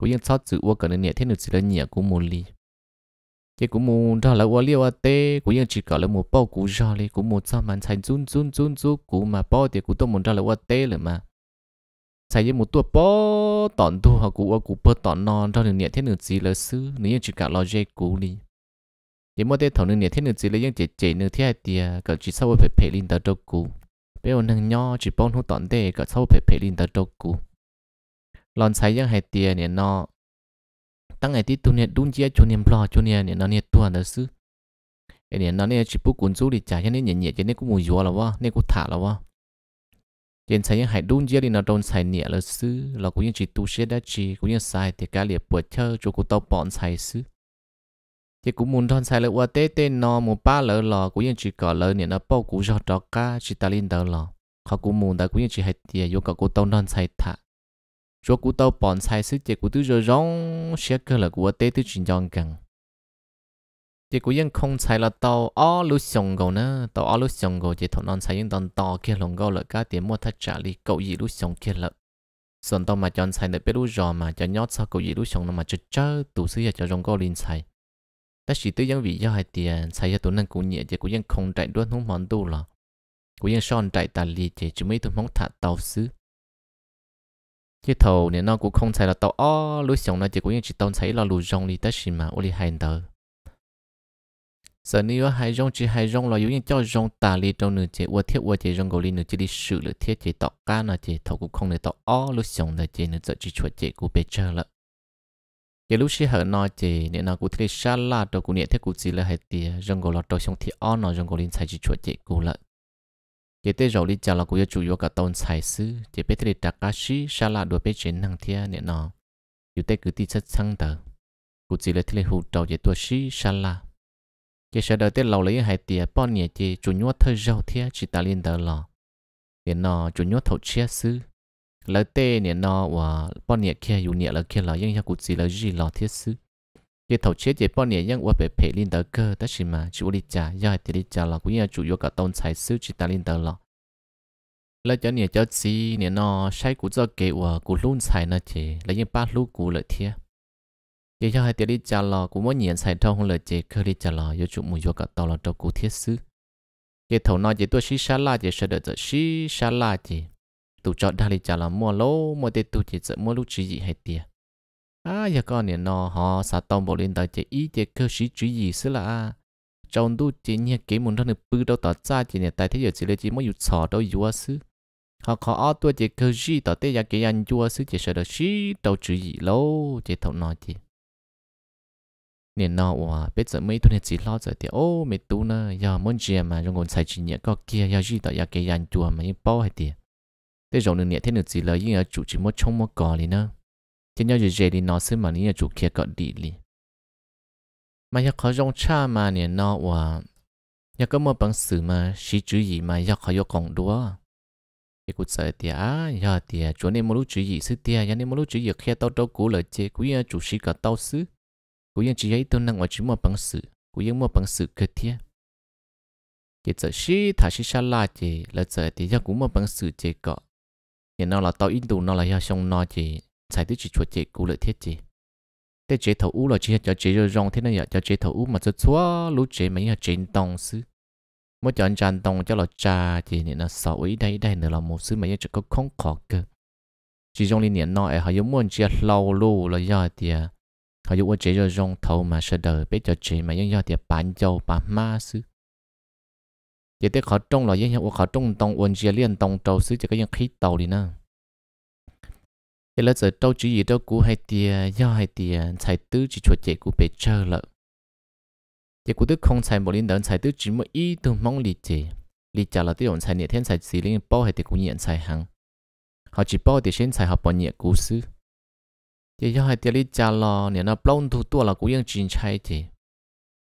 của dân cho chữ uất cả nè thế nữa chỉ là nhẹ của mù li chỉ cũng muốn ra là qua liêu tê cũng như chỉ cả là một bao củ ra đi cũng một trăm màn thành run run run run củ mà bao thì cũng tôi muốn ra là qua tê rồi mà sai như một tuột bao thu hoặc họ củ củ bao tòn non ra được nhẹ thế nữa gì là sư nếu như chỉ cả lo dây củ đi chỉ mỗi tê thầu nữa nhẹ thế nữa gì là những chế chế nữa thế thì cả chỉ sau phải phải linh ta cho củ bây giờ thằng nho chỉ bao hút tòn tê cả sau phải phải linh ta cho củ lon sai những hai tiền này nó tăng ngày tí tu niệm đúng chia cho niệm lo cho niệm nó niệm tuần đó sư cái niệm nó niệm chỉ bút cuốn chú đi trả cho nên nhẹ nhẹ cho nên cũng mùi gió là wa nên cũng thả là wa trên sai hãy đúng chia đi nó đồn sai niệm là sư là cũng như chỉ tu sẽ đã chỉ cũng như sai thì cả liệt bữa chơi cho cô tao bọn sai sư thì cũng muốn thon sai là qua tê tê nó một ba lỡ lò cũng như chỉ có lỡ niệm nó bao cũng cho đó cả chỉ ta linh đó lò họ cũng muốn đã cũng như chỉ hải tiệt vô cả cô tao non sai thả chỗ cú tàu bọn sai sức chế cú tư rồi rong sẽ cơ là của tế tư trình dòng gần chế cú yên không sai là tàu ó lúc xong gầu nữa tàu ó lúc xong gầu chế thọ non sai yên đòn to kia lồng gầu là cá tiền mua thật trả đi cậu gì lúc xong kia là sơn tàu mà chọn sai để biết lúc rồi mà cho nhót sao cậu gì lúc xong nó mà chơi chơi tụ sư cho rong gầu linh sai ta chỉ tư yên vị do hai tiền sai cho tụ năng cú nhẹ chế cú yên không chạy đuôi không mòn tu là cú yên son chạy tà lì chế chứ mấy tụ mong thả tàu xứ chứ thầu nè nó cũng không thấy là tàu ó lối sống nó chỉ cũng chỉ tông thấy là lù rong đi tới mà ô đi hành tờ giờ nếu hai rong chỉ hai rong là giống như cho rong tà li trong nửa chế ua thiết ua chế rong gầu li nửa chế đi sự lửa thiết chế tàu cá nửa chế thầu cũng không để tàu ó lối sống nửa chế nửa giờ chỉ chuột chế cũng bị chờ lợ giờ lúc xí hở nó chế nè nó cũng thấy xa la tàu cũng nhẹ thiết cũng chỉ là hai tia rong gầu lọt tàu sống thì ó nó rong gầu li thấy chỉ chuột chế cũng lợ chế tới rồi đi chào là của chủ yếu cả tôn sai sư chỉ biết thế đặt cá sĩ xa lạ đối với chiến năng thia nè nọ chủ tế cứ đi chất sang tờ cũng chỉ là thế hụt đầu chế tua sĩ xa lạ, chế sợ đợi tới lâu lấy hai tiền bọn nhẹ chế chủ nhuốt thơ rau thia chỉ ta liên tờ lò nè nọ chủ nhuốt thấu chia sư lời tê nè nọ và bọn nhẹ kia dù nhẹ lỡ kia là những nhưng cũng chỉ lỡ gì lò thiết sư cái thầu chết giờ bao nhiêu nhưng qua về phe linh tờ cơ đó xí mà chú đi trả giờ thì đi trả là cũng như chủ yếu cả tông xài sư chỉ ta linh tờ lọ là cho nhiều cho gì nhiều nó sai của cho kế của của luôn xài nó chỉ là những ba lúc của lợi thiệt giờ cho hai tiếng đi trả lọ cũng muốn nhận xài trong lợi chỉ cơ đi trả lọ giờ chủ mùi vô cả tàu là trong của thiết sư giờ thầu nó giờ tôi xí xá la giờ sợ đợi giờ xí xá la chỉ tụ chọn đa đi trả lọ mua lô mua tê tụ chỉ sợ mua lúc chỉ gì hay tiền à giờ con nè nó họ xả tông bộ lên tới chỉ ý chỉ cơ sĩ chủ gì xí là trong tu chỉ nhẹ kỹ muốn thân được bự đâu tỏ ra chỉ nhẹ tại thế giờ chỉ lấy chỉ mới dụ sọ đâu dụ xứ họ khó ở tuổi chỉ cơ sĩ tỏ thế giờ kỹ anh dụ xứ chỉ sợ được sĩ đâu chủ gì lâu chỉ thấu nói chỉ nè nó wow biết giờ mấy tuần chỉ lo rồi thì ô mấy tu nè giờ muốn gì mà trong còn xài chỉ nhẹ có kia giờ gì tỏ giờ kỹ anh dụ mà như bao hay tiền thế rồi nè thế nữa chỉ là như là chủ chỉ một trong một cò này nữa chỉ nhau dễ đi nó xí mà ní chủ kia cọ đi li mà nhớ khó rong cha mà nè nó và nhớ có một bằng sử mà sĩ chữ gì mà nhớ khó yêu còn đua thì cũng thì à nhớ thì chỗ này một lúc chữ gì sư tia nhớ này một lúc chữ gì khi tao đâu cố lời chế cũng nhớ chủ sĩ cả tao sư cũng nhớ chỉ ấy tôi năng ở chỉ một bằng sử cũng nhớ một bằng sử cơ tia chỉ sợ sĩ thà sĩ sa la chế là sợ thì nhớ cũng một bằng sử chế cọ nhớ nó là tao ít đủ nó là nhớ xong nó chế sai tí chỉ chuột chế cú lợi thiết chế thế chế thấu u là chế cho chế cho rong thế này giờ cho chế thấu u mà cho chúa lúc chế mấy giờ chế tông sư mỗi chọn chăn tông cho là cha thì nên là sáu ấy đây đây nữa là một sư mấy giờ có không khó cơ chỉ trong liên niệm nói họ giống muốn chế lâu lu là giờ thì à, họ giống chế cho rong thầu mà sẽ đời biết cho chế mấy giờ thì à, bán châu bán ma sư thì thế họ trong là dân họ trong tông uốn chế liên tông trâu sư chỉ có những khí tàu đi nữa thế là giờ đâu chỉ gì đâu cú hay tia do hay tia xài tư chỉ chuột chạy cú bị chờ lợ thì cú tức không xài một linh đơn xài tư chỉ một ý tôi mong lì chế lì chả là tiêu tài nhẹ thiên tài xì linh bao hay tia cú nhận tài hàng họ chỉ bao thì xin tài họ bỏ nhẹ cú xứ thì do hay tia lì chả là nhẹ nó plong thu tua là cú yên chín xài chế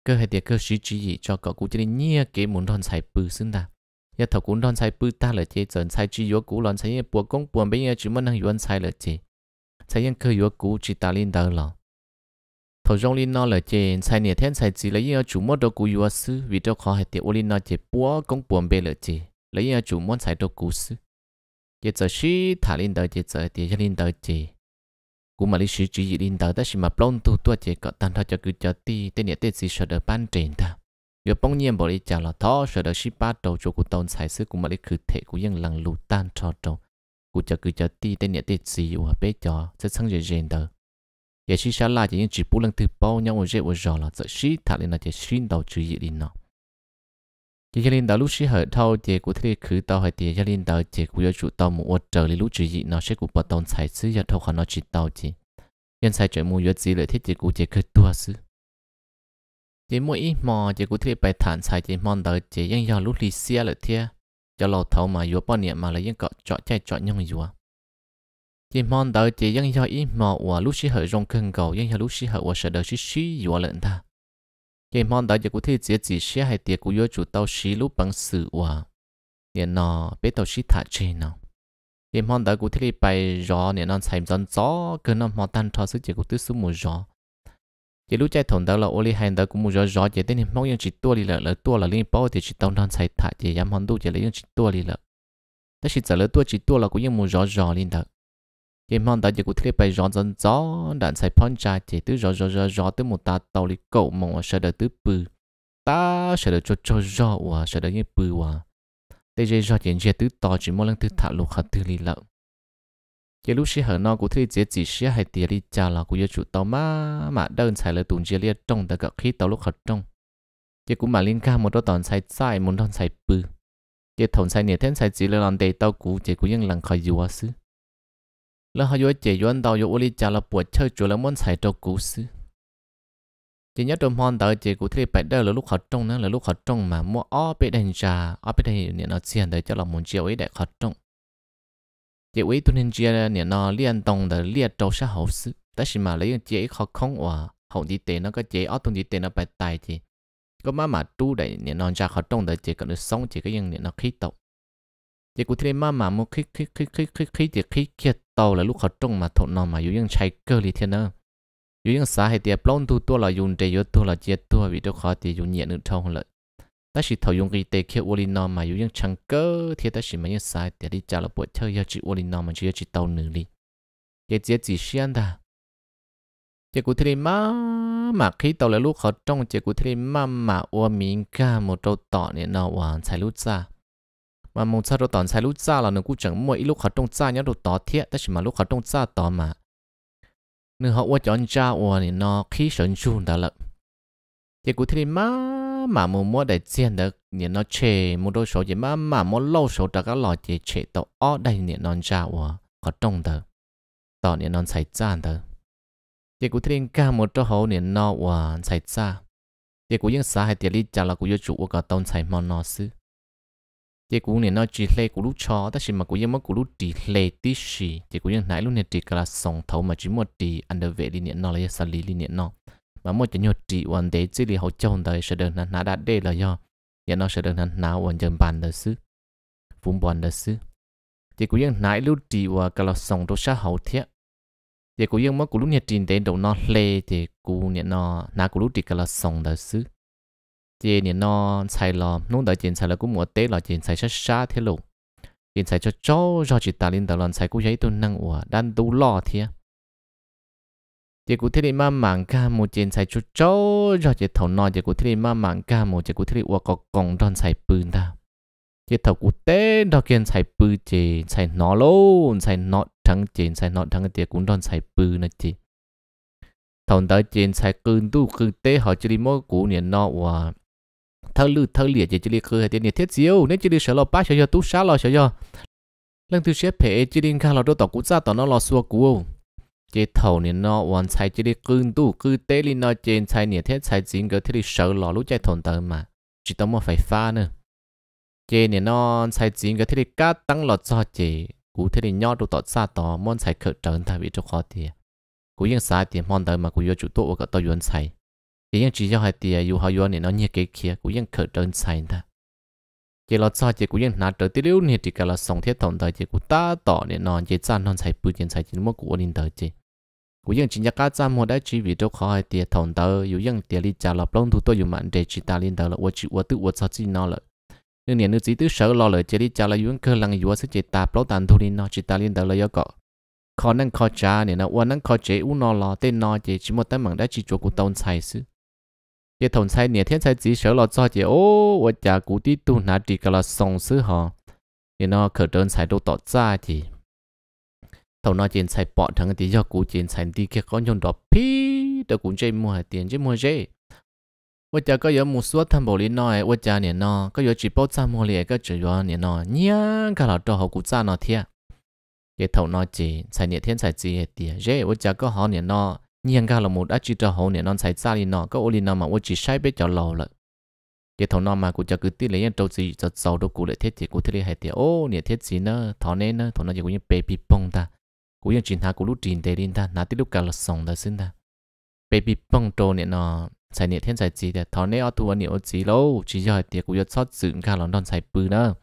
cơ hay tia cơ sĩ chỉ gì cho cậu cú chỉ nhẹ cái muốn đòn xài bự xưng ta 一头公当菜不打了去，整菜只药股乱菜也不公不没也只么能乱菜了去，菜因可药股只打领导了。头中领导了去，菜年天菜只了因主么都股药事，为着考还得我领导去不公不没了去，了因主么菜都股事，一则是他领导，一则第一领导去。cũng mà lý sử chỉ gì linh đạo đó mà plon tu tu chỉ có tan thao cho cứ cho ti tên nhà tên gì sợ đỡ ban trên ta giờ bỗng nhiên bỏ đi trả là thọ sợ được ship ba đầu cho cụ tông xài sức của mà đi khử thể của dân làng lù tan cho trâu cụ chờ cứ chờ ti tên nhẹ tiệt gì của bé cho sẽ sang giờ rèn tờ giờ ship sáng là chỉ những chỉ bù lần thứ bao nhau một dễ một giờ là sợ ship thà lên là chỉ ship đầu chữ gì đi nọ chỉ cho nên đó lúc ship hở thâu chỉ của thế khử tàu hay tiền cho nên đó chỉ của chủ tàu một ô trời lý lúc chữ gì nó sẽ của bà tông xài sức giờ thâu khó nó chỉ tàu chỉ nhân xài chuyện mua yếu gì lợi thiết chỉ của chỉ khử tua sức chỉ mỗi ít mà chỉ có thể bài thản sai chỉ mòn đời chỉ những giờ lúc lì xe là thế, cho lầu thầu mà vừa bao niệm mà lấy những cọ chọn chạy chọn nhung vừa chỉ mòn đời chỉ những giờ ít mà và lúc xí hở rong cưng cầu những giờ lúc xí hở và sợ đời xí suy vừa lợn ta chỉ mòn đời chỉ có thể chỉ chỉ xe hay tiệc của vô chủ tàu xí lúc bằng sự và nên nó biết tàu xí thả trên nào chỉ mòn đời có thể bài rõ nên nó xài dần gió cứ nó mò tan thoát sức chỉ có tư số mùa rõ giờ lúc chạy thòng đó là ô li hai đó cũng muốn rõ rõ giờ đến mong những chỉ tua đi là là tua là liên bao thì chỉ tông non sai thả giờ dám hòn đủ giờ lấy những chỉ tua đi là ta chỉ trả lời tua chỉ tua là cũng những muốn rõ rõ liên thật giờ mong đó giờ cũng thiết bị rõ rõ rõ đạn sai phong trà chỉ tứ rõ rõ rõ rõ tới một ta tàu đi cậu mong sợ đợi tứ bự ta sợ đợi cho cho rõ và sợ đợi những bự và tây giờ rõ chuyện giờ tứ to chỉ mong lần tứ thả lục hạt tứ li lợn giờ lúc xí hở non của thấy giới chỉ xí hay tiền đi trả là của giờ chủ tàu mà mà đơn xài là tụng chia lia trong ta gặp khi tàu lúc hợp trong giờ cũng mà liên ca một đôi tòn xài sai một đòn xài bự giờ thòng xài nhiều thêm xài chỉ là làm đầy tàu cũ giờ vẫn cũng ยัง lằng khỏi dù xứ là họ vừa chỉ vừa tàu vừa đi trả là buộc chơi chủ là muốn xài tàu cũ xứ giờ nhớ trong hoàn tàu giờ của thấy bảy đời là lúc hợp trong nữa là lúc hợp trong mà mua ở bên đây ra ở bên đây nó tiền để cho là muốn chiều ấy để hợp trong 也为多年节呢，你那练动的练招是好事，但是嘛，你用节好空哇，好你得那个节，二动你得那白带节，个妈妈都的你那家好动的节，个你松节个样你那开到，结果天妈妈么开开开开开开节开开到了，lúc 好动嘛，头脑嘛有用拆个里天呢，有用啥还得不弄多多了，用这有多了节多，为着好的用热能超了。ta chỉ thầu dùng cái tê kia ô nó mà dùng chẳng cơ thì ta chỉ mà những sai để đi trả lại bộ chơi yêu chỉ ô nó mà chỉ chỉ tàu nữ đi cái gì chỉ xiên ta chỉ cụ thể mà mà khi tàu lại lúc họ trong chỉ cụ thể mà mà ô mình cả một trâu tọ này nó hoàn sai lúc ra mà một sao trâu tọ sai lúc ra là nó cũng chẳng mỗi lúc họ trong ra nhớ đồ tọ thiệt ta chỉ mà lúc họ trong ra tọ mà nếu họ ô chọn ra ô này nó khi sẵn chung đã lận chỉ cụ thể mà mà mua mua để tiền được nhìn nó chê mua đôi số gì mà mà mua lâu số cho các loại gì chê tàu ở đây nhìn nó ra ủa có trông được tàu nhìn nó xảy ra được chỉ cũng thiên ca một chỗ hậu nhìn nó ủa xảy ra chỉ cũng những xã hay tiền lý trả là cũng yêu chủ cả tàu xảy mòn nó sư, chỉ cũng nhìn nó chỉ lê của lúc cho ta nhiên mà cũng những mất của lúc chỉ lê tí xì chỉ cũng những nãy lúc này chỉ là sòng thấu mà chỉ một chỉ ăn được về đi nhìn nó là sao lý đi nhìn nó mà mỗi chuyện nhau chỉ hoàn để chỉ là hậu chồng đời sẽ đơn hắn đã để là do nhà nó sẽ đơn hắn nào hoàn chân bàn đời xứ vùng bàn đời xứ chỉ cũng những nãy lưu chỉ và cả là sống đồ xã hậu thiệt chỉ cũng những mất của lúc nhà trình đến đầu nó lê thì cũng nhà nó nãy của lúc chỉ cả là sống đời xứ chỉ nhà nó xài lò nung đời chuyện xài là cũng một tế là chuyện xài sát sát thế lộ chuyện xài cho cho cho chỉ ta lên đầu lần xài cũng thấy tôi năng của đang đủ lo thiệt chỉ cụ thể mà mảng ca một chiến sai chút chỗ rồi chỉ thầu nói chỉ cụ thể mà mảng ca một chỉ cụ thể qua có còn đòn sai bươn ta chỉ thầu cụ tế đó kiên sai bư chỉ sai nó luôn sai nọ thắng chỉ sai nọ thắng chỉ cũng đòn sai bư nữa chỉ thầu tới trên sai cơn tu cơn tế họ chỉ đi mua cụ niệm nọ và thơ lư thơ liệt chỉ đi khơi tiền nhiệt thiết diêu nếu chỉ đi sợ lo bá sợ do tú xá lo sợ do lần thứ xếp hệ chỉ đi khai lo đô tỏ cụ ra tỏ nó lo xua cú chế thầu nên nó hoàn sai chế đi cưng tu cứ tế đi nó trên sai nè thế sai chính cái thế đi sợ lò lúc chạy thồn tờ mà chỉ tao mà phải pha nữa chế nè nó sai chính cái thế đi cá tăng lọt cho chế cú thế đi nhỏ đồ tọt xa tò món sai khởi trấn thay vì cho khó thì cú yên sai tiền món tờ mà cú vô chủ tụ và tao yến sai chế yên chỉ cho hai tiền yêu hai yến nè nó như cái kia cú yên khởi trấn sai ta chế lọt cho chế cú yên nát trở tiêu nè chỉ cả là sống thế thồn tờ chế cú ta tỏ nè nó chế chăn non sai bự chế sai chỉ mua cú ôn tờ chế กูยังจินยากาจามได้ชีวิตตัาคอยเตียทนเตออยู่ยังเตียลิจาลับลงทุตัวอยู่มันเดจิตาลินเตอละวัชิวัตุวัชจีนอเลยนึ่งเนี่ยนึกจีตื้อเสอรอเลยเจลิจาลายุ่งเคหลังอยู่วัชจิตาปลอตันทุลินนอจิตาลินเตอเลยยก็คอนั่งคอจ้าเนี่ยนะวันนั่งคอเจอุนอรอเต้นนอเจจิมดตั้งมันได้จิจัวกูตอนใส่ซื้อเจอนใส่เนี่ยเทียนใส่จีเสอรอจอเจโอ้วัจากูที่ตุนาดีกะละส่งซื้อหอเนี่ยนอเขิดเดินใส่ดูต่อจ้าจี thầu nói trên sai bỏ thằng tí do cú trên sai tí kia có nhon đó pi đó cũng chơi mua hai tiền chứ mua chơi vậy giờ có giờ một số thằng bảo lý nói vậy giờ nè nó có giờ chỉ bảo cha mua liền có chỉ giờ nè nó nhá cả là họ cú cha nó thiệt cái thầu nó chỉ sai nè thiên sai gì tiền chơi vậy giờ có họ nè nó nhưng cả là một đã chỉ cho họ nè sai xa đi nó có ô lý mà vậy chỉ sai biết cho lâu rồi cái thầu nó mà cũng cho cứ tí lấy nhau trâu gì giàu đâu cũng lại thiết chỉ cũng thiết lấy hai tiền ô nè thiết gì nữa thọ nên nữa thọ nó chỉ cũng như baby bông ta cú yên chín thà cú lúc chín tê đến ta nà tí lúc cả là sống ta xin ta baby bông trồ nè nó sai nè thiên sai chỉ để thọ nè ở thua nè ở chỉ lâu chỉ giờ tiệc cú yên sót dựng cả lon đòn sai bự nữa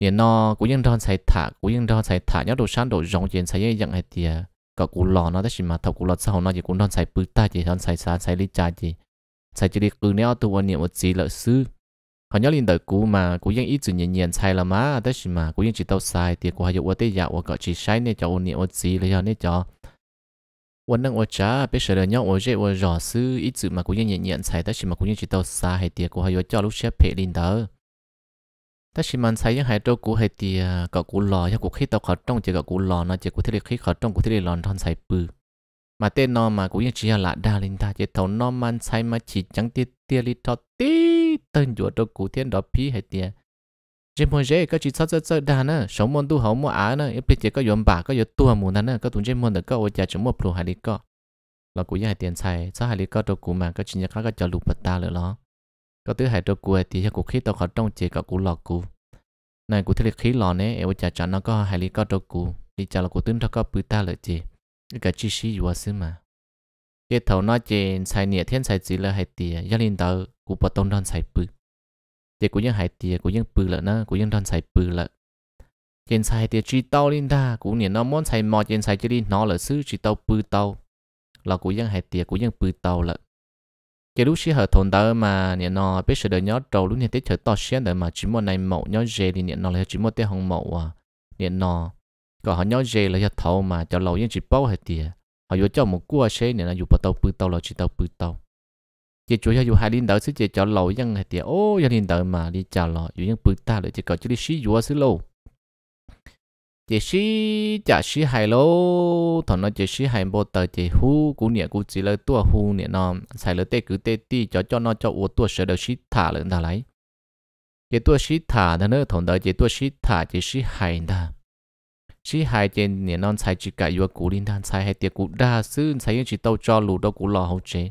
nè nó cú yên đòn sai thả cú yên đòn sai thả nhớ đồ sáng đồ rong chuyện sai yên dạng hay tiệc cả cú lò nó đã xin mà thầu cú lò sau nó chỉ cú đòn sai bự ta chỉ đòn sai xa sai lý cha chỉ sai chỉ đi cứ nè ở thua nè ở chỉ lợi sư họ nhớ lên đời cũ mà cũng vẫn ít chữ nhẹ nhàng sai là má tất nhiên mà cũng vẫn chỉ tao sai thì cũng hay dụ ở tây dạ ở gọi chỉ sai nên cho ôn niệm ôn gì lấy cho nên cho ôn năng ôn trả bây giờ nhau ôn dễ ôn rõ sư ít chữ mà cũng vẫn nhẹ nhàng sai tất nhiên mà cũng vẫn chỉ tao sai hay thì cũng hay dụ cho lúc xếp hệ lên đời tất nhiên mà sai những hai trâu cũ hay thì cậu cũ lò cho cuộc khi tao khó trong chỉ cậu cũ lò nó chỉ cũ thế khi khó trong cũ thế lòn thon sai bự mà tên nó mà cũng vẫn chỉ là đa lên ta chỉ thầu nó mà sai mà chỉ chẳng tiếc tiếc li cho tiếc tên chúa đâu cụ thiên đó phí hết tiền chỉ muốn dễ các chị sát sát sát đàn nữa sống muốn tu hậu mua á nữa em biết chỉ có yếm bà có yếm tua muốn nữa các tụi chỉ muốn được các ôi cha chúng mua phù hai đi có là cụ dạy tiền sai, sao hai đi có đâu cụ mà các chỉ nhắc các cho lục bật ta nữa đó có thứ hai đâu cụ thì cụ khí tao khỏi trong chế, các cụ lọ cụ này cụ thấy khí lọ nè ôi cha chẳng nó có hai đi có đâu cụ đi cha là cụ tính cho có bự ta lợi chế, cái chi xí gì mà cái thầu nói trên, sai nhẹ thiên sai chỉ là hai tiền gia đình tao กูปตองดอนใส่ปืเตียกูยังหายเตียกูยังปืละนะกูยังดอนใส่ปืละเจนใส่เตียจีเต้าลินดากูเนี่ยน้องม้อนใส่หมอเจนใส่จีลินน้อละซื้อจีเต้าปืเต้าเรากูยังหายเตียกูยังปืเต้าละ เจลูชิเหอทนเต้ามาเนี่ยน้อไปเสดยอดโตลุ้นเนี่ยเตียเฉยต่อเชียนเดิมาจิมอนในหมอกยอดเจลินเนี่ยน้อเลยจิมอนเตียห้องหมอกว่ะเนี่ยน้อก็เขายอดเจเลยจะเท่ามาจะเรายังจีเป้าหายเตียเขาอยู่เจ้าหมูกัวเชเนี่ยนะอยู่ปะเต้าปืเต้าเราจีเต้าปืเต้า chỉ chị chủ yếu hai linh đỡ xứ chị cho lâu dân hay tiệt ô gia linh đỡ mà đi chào lò dù dân bự ta để chị có chú đi xí dù xứ lâu chị xí chả xí hai lô thằng nó chỉ xí hai bộ tờ chỉ hú cú nè cú chỉ là tua hú nè nó xài lỡ tê cứ tê ti cho cho nó cho uống tua sợ đỡ xí thả lên ta lại chỉ tua xí thả thằng nó thằng đó chỉ tua xí thả chỉ xí hai ta chỉ hai trên nền non xài chỉ cả yêu cú linh đan xài hai tiệc cú đa sư xài những chỉ tàu cho lù đâu cú lò hậu chế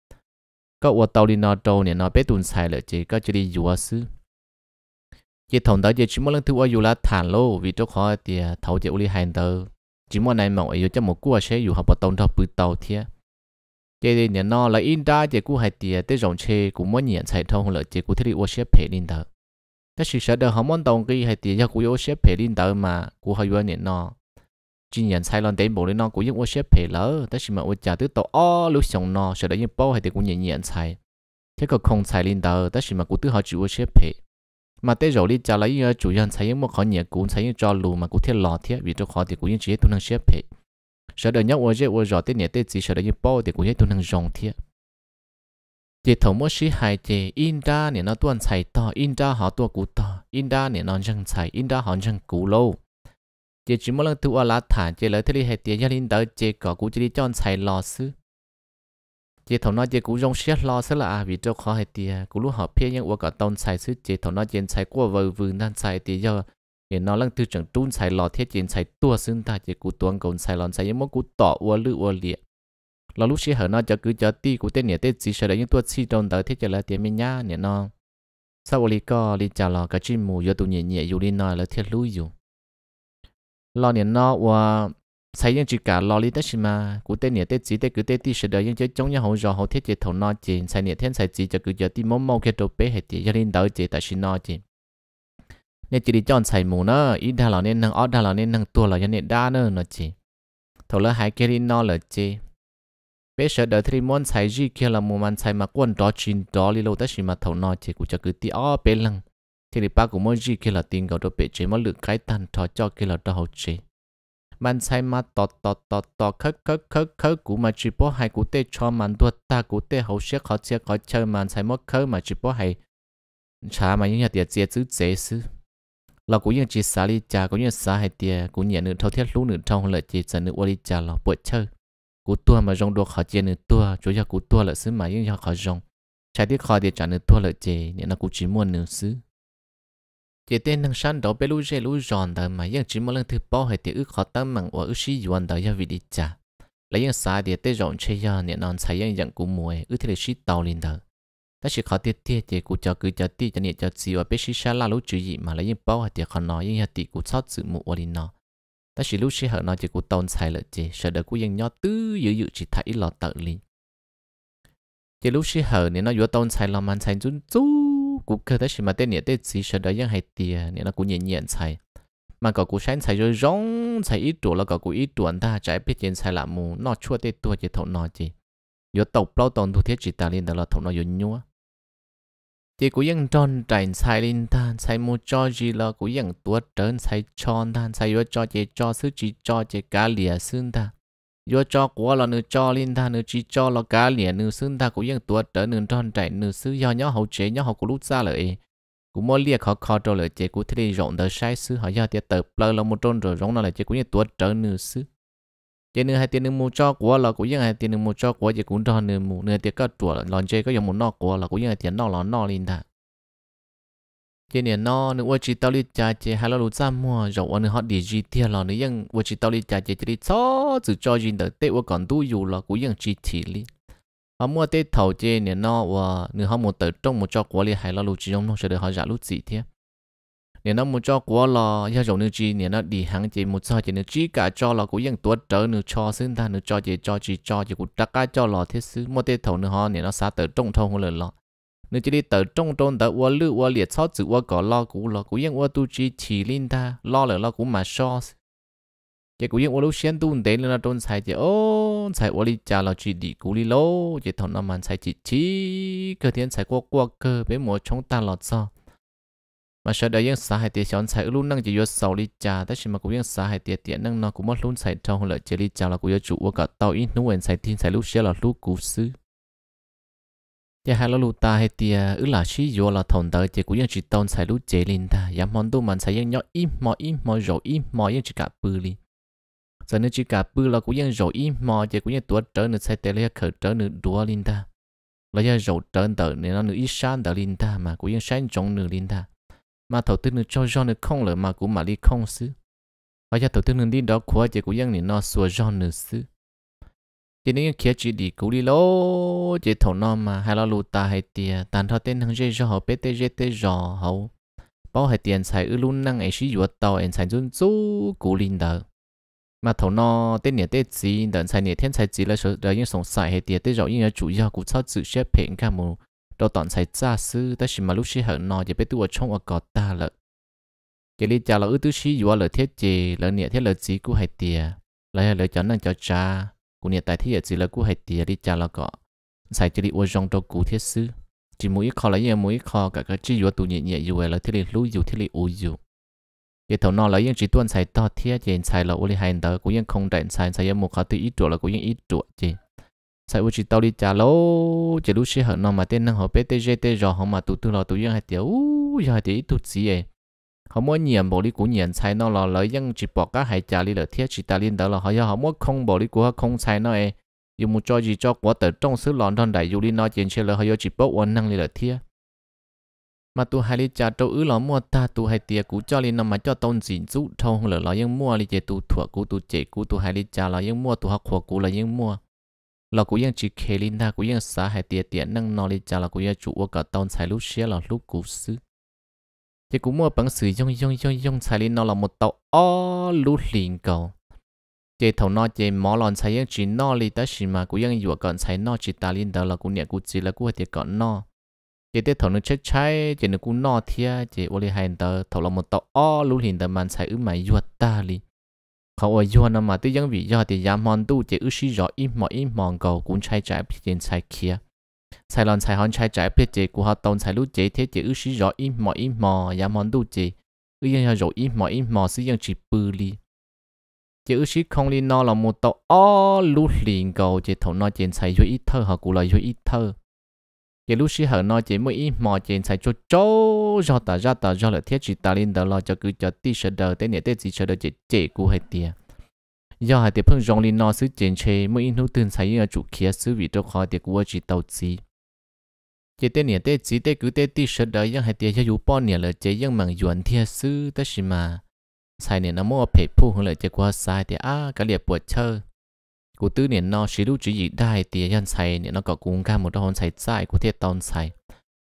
có ua tàu đi trâu nè nó bé tuần xài lợi chế có chỉ đi dùa sư chế thòng đó chế chỉ muốn lần thứ ua dù là thản lô vì chỗ khó thì thầu chế uli hành tờ chỉ muốn này mà yêu cho một cua sẽ dù học tàu thọ bự tàu thiệt chế thì nó là in ra chế cú hay thì tới rộng chế cũng muốn nhận xài thông lợi chế cú thiết đi ua sẽ phê linh tờ cái sự sợ đó họ muốn tàu kia hay thì cho cú yêu sẽ phê linh tờ mà cú hay ua nè nó chỉ nhận sai lần đến bộ lên nó cũng những workshop phải lỡ tất nhiên mà ôi trả tới tổ o lúc xong nó sẽ đấy những bao hay thì cũng nhận nhận sai thế còn không sai lên tờ tất nhiên mà cũng tự họ chịu workshop phải mà tới rồi đi trả lấy ờ, chủ nhân sai những một khó nhận cũng sai những cho lù mà cũng thiết lò thiết vì cho khó thì cũng những chỉ tu năng shop phải sợ đấy nhóc workshop workshop rồi tết nhẹ tết chỉ sẽ đấy những bao thì cũng những tu năng rong thiết chỉ thầu mỗi sĩ hai in ra nè nó tuân sai to ra họ tua cú to ra nè nó răng sai ra họ chẳng cú lâu chỉ chỉ một lần tu ở lá thả chỉ lỡ thế li hệ tiền gia đình đỡ chỉ có cú chỉ đi chọn xài lò sư chỉ thầu nói chỉ cú dùng xe lò sư là à, vì cho khó hệ tiền cú lúc họ phe nhưng qua cả tông xài sư chỉ thầu nói chỉ xài qua vờ vừ nan xài tiền do để nó lần thứ trưởng tuôn xài lò thiết chỉ xài tua xương ta chỉ cú tuôn cồn xài lòn xài những món cú tỏ ua lư ua liệt là lúc xí hở nó cho cứ cho ti của tên nhỉ tên gì sợ đấy những tua chi trong tới thiết cho là tiền mình nhá nhỉ nó sau lì co lì chào lò cả chim mù do tụ nhẹ nhẹ dù đi nói là thiết lui dù lo niệm nó và xây dựng chỉ cả lo lý tất nhiên mà cụ tên niệm tết chỉ tết cứ tết tí sẽ được những chỗ chống nhau hậu rồi hậu thiết chế thầu nó chỉ xây niệm thiên xây chỉ cho cứ giờ tí mông mông cái đồ bé hết chỉ cho nên đỡ chỉ tại xin nó chỉ nên chỉ đi chọn xây mù nó ít đa là nên năng ót đa là nên năng tua là cho nên đa nữa nó chỉ thầu lỡ hai cái đi nó là chỉ bé sợ được thì muốn xây gì kia là mù man xây mà quân đó chín đó đi lâu tất mà thầu nó chỉ cụ cho cứ tí ó bé lăng thì đi ba của mỗi gì kia là tiền gạo đồ bể chế mỗi lượng cái tan thọ cho kia là đồ hậu chế man sai mà tọ tọ tọ tọ khất khất khất khất của mà chỉ bố hai của tê cho man đua ta của tê hậu xe khó xe khó chơi man sai mất khất mà chỉ bố hai chả mà những nhà tiệt tiệt chữ dễ sư là của những chỉ xả đi chả của những xả hai tiệt của nhận được thâu thiết lũ nữ trong lợi chỉ dẫn nữ đi chả là buổi chơi của tua mà rong đồ khó chơi nữ tua chủ yếu của tua là sư mà những nhà khó rong trái tiết khó tiệt chả nữ tua lợi chế nên là của chỉ muốn nữ sư thì tên năng sản đó bé lu dê lu giòn đó mà những chỉ một lần thứ bao hay thì ước khó tâm mạng và ước sĩ yuan đó ya vì đi chả lấy những sai thì tên rộng chơi ya nên non sai những dạng cú mùa ước thì là sĩ tàu lên đó ta chỉ khó tiết tiết thì cụ cho cứ cho ti cho nên cho chỉ và bé sĩ sa la lúc chữ gì mà lấy những bao hay thì khó nói những hạt tỷ cụ sót sự mù ở lên nó ta chỉ lúc sĩ hở nói chỉ cụ tồn sai lợi chế sợ đỡ cụ những nhỏ tứ dữ dự chỉ thấy lọt tợ lên chỉ lúc sĩ hở nên nó vừa tồn sai lo man sai chút chút cú cơ tới mà tên nhiệt tên gì sợ đó vẫn hay tiề, nên là cú nhẹ nhện xài mà cậu cú sáng xài rồi rong xài ít tuổi là cậu cú ít tuổi ta trái biết trên xài là mù nó chua tên tuổi chỉ thầu nó chỉ yo tàu bao tàu thu thiết chỉ ta lên đó là thầu nó yo nhua thì cú vẫn tròn trải xài lên ta xài mù cho gì là cú vẫn tuổi trơn xài tròn ta xài yo cho chỉ cho sứ chỉ cho chỉ cá lìa xương ta do cho của là nữ cho linh tha nữ chỉ cho là cá liền nữ xưng tha cũng yên tuột trở nữ tròn chạy nữ sư do nhó hậu chế nhó hậu cũng lúc xa lợi cũng mới liệt họ khó trở lại chế cũng thấy đi rộng tới sai sư họ do tiệt tập lơ là một trôn rồi rộng là chế cũng yên tuột trở nữ sư chế nữ hai tiền nữ mua cho của là cũng yên hai tiền nữ mua cho của chế cũng tròn nữ mua nữ tiệt có chuột lòn chế có dòng một nọ của là cũng yên tiền nọ lòn nọ linh tha chế nè nó nữa chỉ tao đi trả chế hai lo lú ra mua rồi anh họ đi gì thì là nữa nhưng vừa chỉ tao đi trả chế chỉ đi cho chỉ cho gì được tết vừa còn đủ dù là cũng nhưng chỉ chỉ đi họ mua tết thầu chế nè nó và nữa họ muốn tới trong một cho quá đi hai lo lú chỉ trong nó sẽ được họ giả lú gì thế nè nó một cho quá là do giống nữa chỉ nè nó đi hàng chỉ một cho chỉ nữa chỉ cả cho là cũng nhưng tuột trở nữa cho sinh ra nữa cho chỉ cho chỉ cho chỉ cũng tất cả cho là thế xứ mua tết thầu nữa họ nè nó xả tới trong thâu hơn là nếu chỉ đi tới trong trôn tới qua lư qua liệt sáu chữ qua có lo cũ lo cũ yên qua tu chi chỉ linh ta lo là lo cũ mà so chỉ cũ yên qua lúc xuyên tu đến là trôn sai chỉ ô sai qua đi cha là chỉ đi cũ đi lô chỉ thằng nào mà sai chỉ chỉ cơ thiên sai qua qua cơ bé mùa chống ta lọt sao mà sợ đời yên xã hệ tiệt chọn sai luôn năng chỉ vô sầu đi cha tất nhiên mà cũng yên xã hệ tiệt tiệt năng nó cũng mất luôn sai trong lợi chỉ đi cha là cũng vô chủ qua cả tàu ít nuôi sai tin sai lúc xưa là lúc cũ xứ thì hai lô lụt ta hay thì ư là chỉ vô là thằng tới chỉ cũng những chỉ tông xài lụt chế linh ta yam dạ món tu mình xài những nhỏ im mò im mò rổ im mò những chỉ cả bự li giờ nên chỉ cả bự là cũng những rổ im mò chỉ cũng những tuổi trở nữa xài tê lấy khởi trở nữa đua linh ta lấy những rổ trở nữa nên nó nữa ít sáng trở lên ta mà cũng những sáng trống nữa linh ta mà thầu tư nữa cho cho nữa không lỡ mà cũng mà đi không xứ và giờ thầu tư nữa đi đó khóa chỉ cũng những nó xua do nữa xứ chỉ nên kia chỉ đi cú đi lô chỉ thầu nó mà hai lo lụt ta hay tiền tàn thao tên thằng chơi cho họ bê tê chơi tê giò họ, bảo hay tiền xài ư luôn năng ấy sử dụng tàu em xài dùng chú cú linh đó, mà thầu nó tên nhẹ tên gì đợt xài nhẹ thiên xài gì là số là những sống xài hay tiền tê giò như là chủ yếu cú cho chữ xếp hiện cả mù đầu toàn xài ra sư ta chỉ mà lúc xí hở nó chỉ biết tua trong ở cọ ta lợ chỉ lý chào là ư tư xí dụng lợ thiết gì lợ nhẹ thiết lợ gì cú hay tiền lại lợ chọn năng cho cha cú nhiệt tại thiết ở chỉ là cú hay tiệt đi cha là cọ sai chỉ đi uống rong đó cú thiết sư chỉ mũi khó lấy em mũi khó cả cái chỉ vừa tụ nhẹ nhẹ vừa là thiết đi lú dù thiết đi u dù cái thầu nó lấy những chỉ tuân sai to thiết chỉ sai là u li hai đó cú những không đại sai sai em một khó tự ít trụ là cú những ít trụ chỉ sai u chỉ tao đi trả lô chỉ lúc xí hở nó mà tên năng họ ptg tg họ mà tụ tụ lo tụ những hay tiệt, u hai tiểu ít tụ gì ấy họ mỗi nhiệm bộ lý của nhiệm sai nó là lợi dụng chỉ bỏ các hải trả lý là thiết chỉ ta liên đó là họ giờ họ mỗi không bộ lý của họ không sai nó ấy e. dù một cho gì cho quá tờ trong xứ lòng thon đại dù lý nó chiến chơi là họ giờ chỉ bỏ ổn năng lý là thiết mà tu hai lý trả đâu ứ là mua ta tu hai tia cú cho lý nó mà cho tôn dịn dụ thông là lợi dụng mua lý chế tu thuở cú tu chế cú tu hai lý trả lợi dụng mua tu học khổ cú lợi dụng mua là cũng dân chỉ khề lý ta cũng dân xã hai tia tiền năng nó lý trả là cũng dân chủ cả tôn sai lúc xia là lúc cú xứ thì cũng mua bằng sử dụng dụng dụng dụng xài lên nó là một tàu ó lú liền cầu chế thầu nó chế mỏ lòn xài những chỉ nó li tới xì mà cũng những vừa còn xài nó chỉ ta lên đó là cũng nhẹ cũng chỉ là cũng thì còn nó chế tế thầu nó chết cháy chế nó cũng nó thia chế ô li hai tờ thầu là một tàu ó lú liền tờ màn xài ứ mà vừa ta li khẩu ở vừa nó mà tới những vị do thì giảm mòn tu chế ứ xí rõ im mỏ im mòn cầu cũng chạy chạy trên xài kia sai lon sai hòn sai trái biết chế của họ tông sai lú chế thế chế ư sĩ rõ im mò im mò ya mòn đu chế ư yên rõ im mò im mò sĩ yên chỉ bự li chế ư sĩ không li no là một tàu ó lú liền cầu chế thầu no chế sai vô ít thơ họ cụ là vô ít thơ chế lú sĩ hở no chế mới im mò chế sai cho cho do ta ra ta do là thiết chế ta lên đó lo cho cứ cho ti sợ đờ tới nè tới chỉ sợ đờ chế chế cụ hết tiền do hai tiệp phương rong li no sứ chế chế mới in hữu tương sai yên chủ kia sứ vị cho khó tiệp của chỉ tàu gì เจเตเนี่ยเตจีเตกูเตตีชดยังให้เตียอยู่ป้อนเนี่ยเลยเจยังมังยวนเทียซื้อตชิมาใส่เนี่ยนโมเพ็ดผู้ของเลยเจกว่าใา่เตียอากะเรลียปวดเชอ กูตื้อเนี่ยนอชิลุจีได้เตียยันใส่เนี่ยนอก็กุ้งกามหมดหอนใส่ใส่กูเทียตอนใส่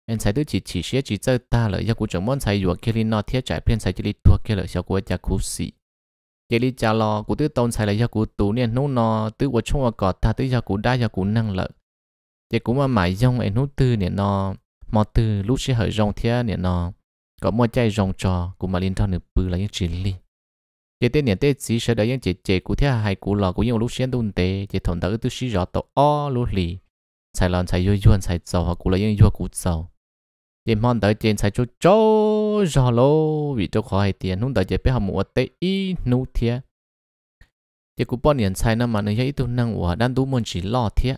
เอ็นใส่ตื้อจีจีเชียจีเจอตาเลยยากูจะม้อนใส่หยวกเคลินนอเทียจ่ายเพี้ยนใส่จีริตัวเคเลยเชียวกูจะคูสีเจลิจารอกูตื้อตอนใส่เลยยากูตูเนี่ยนู่นนอตื้อวัชงวกอดตาตื้อยากูได้ยากูนั่งเลย thì cũng mà dòng em nút từ nè nó mà từ lúc sẽ hở dòng thế nè nó có mua chạy dòng trò cũng mà liên thông được bự là những chuyện li chế tên nè tên chỉ sẽ đấy những chế chế cụ thế hay cụ lò cũng như lúc xuyên đun tê chế thằng đỡ tôi xí rõ tổ o lúc li xài lòn xài vui vui xài giàu hoặc cụ là những vui cụ giàu chế mòn đỡ trên xài chỗ chỗ rõ lô vì chỗ khó hay tiền hôm đỡ chế bé học một tế y nô thế chế cụ bọn nhận xài nó mà nó thấy tôi năng của đang tú muốn chỉ lo thế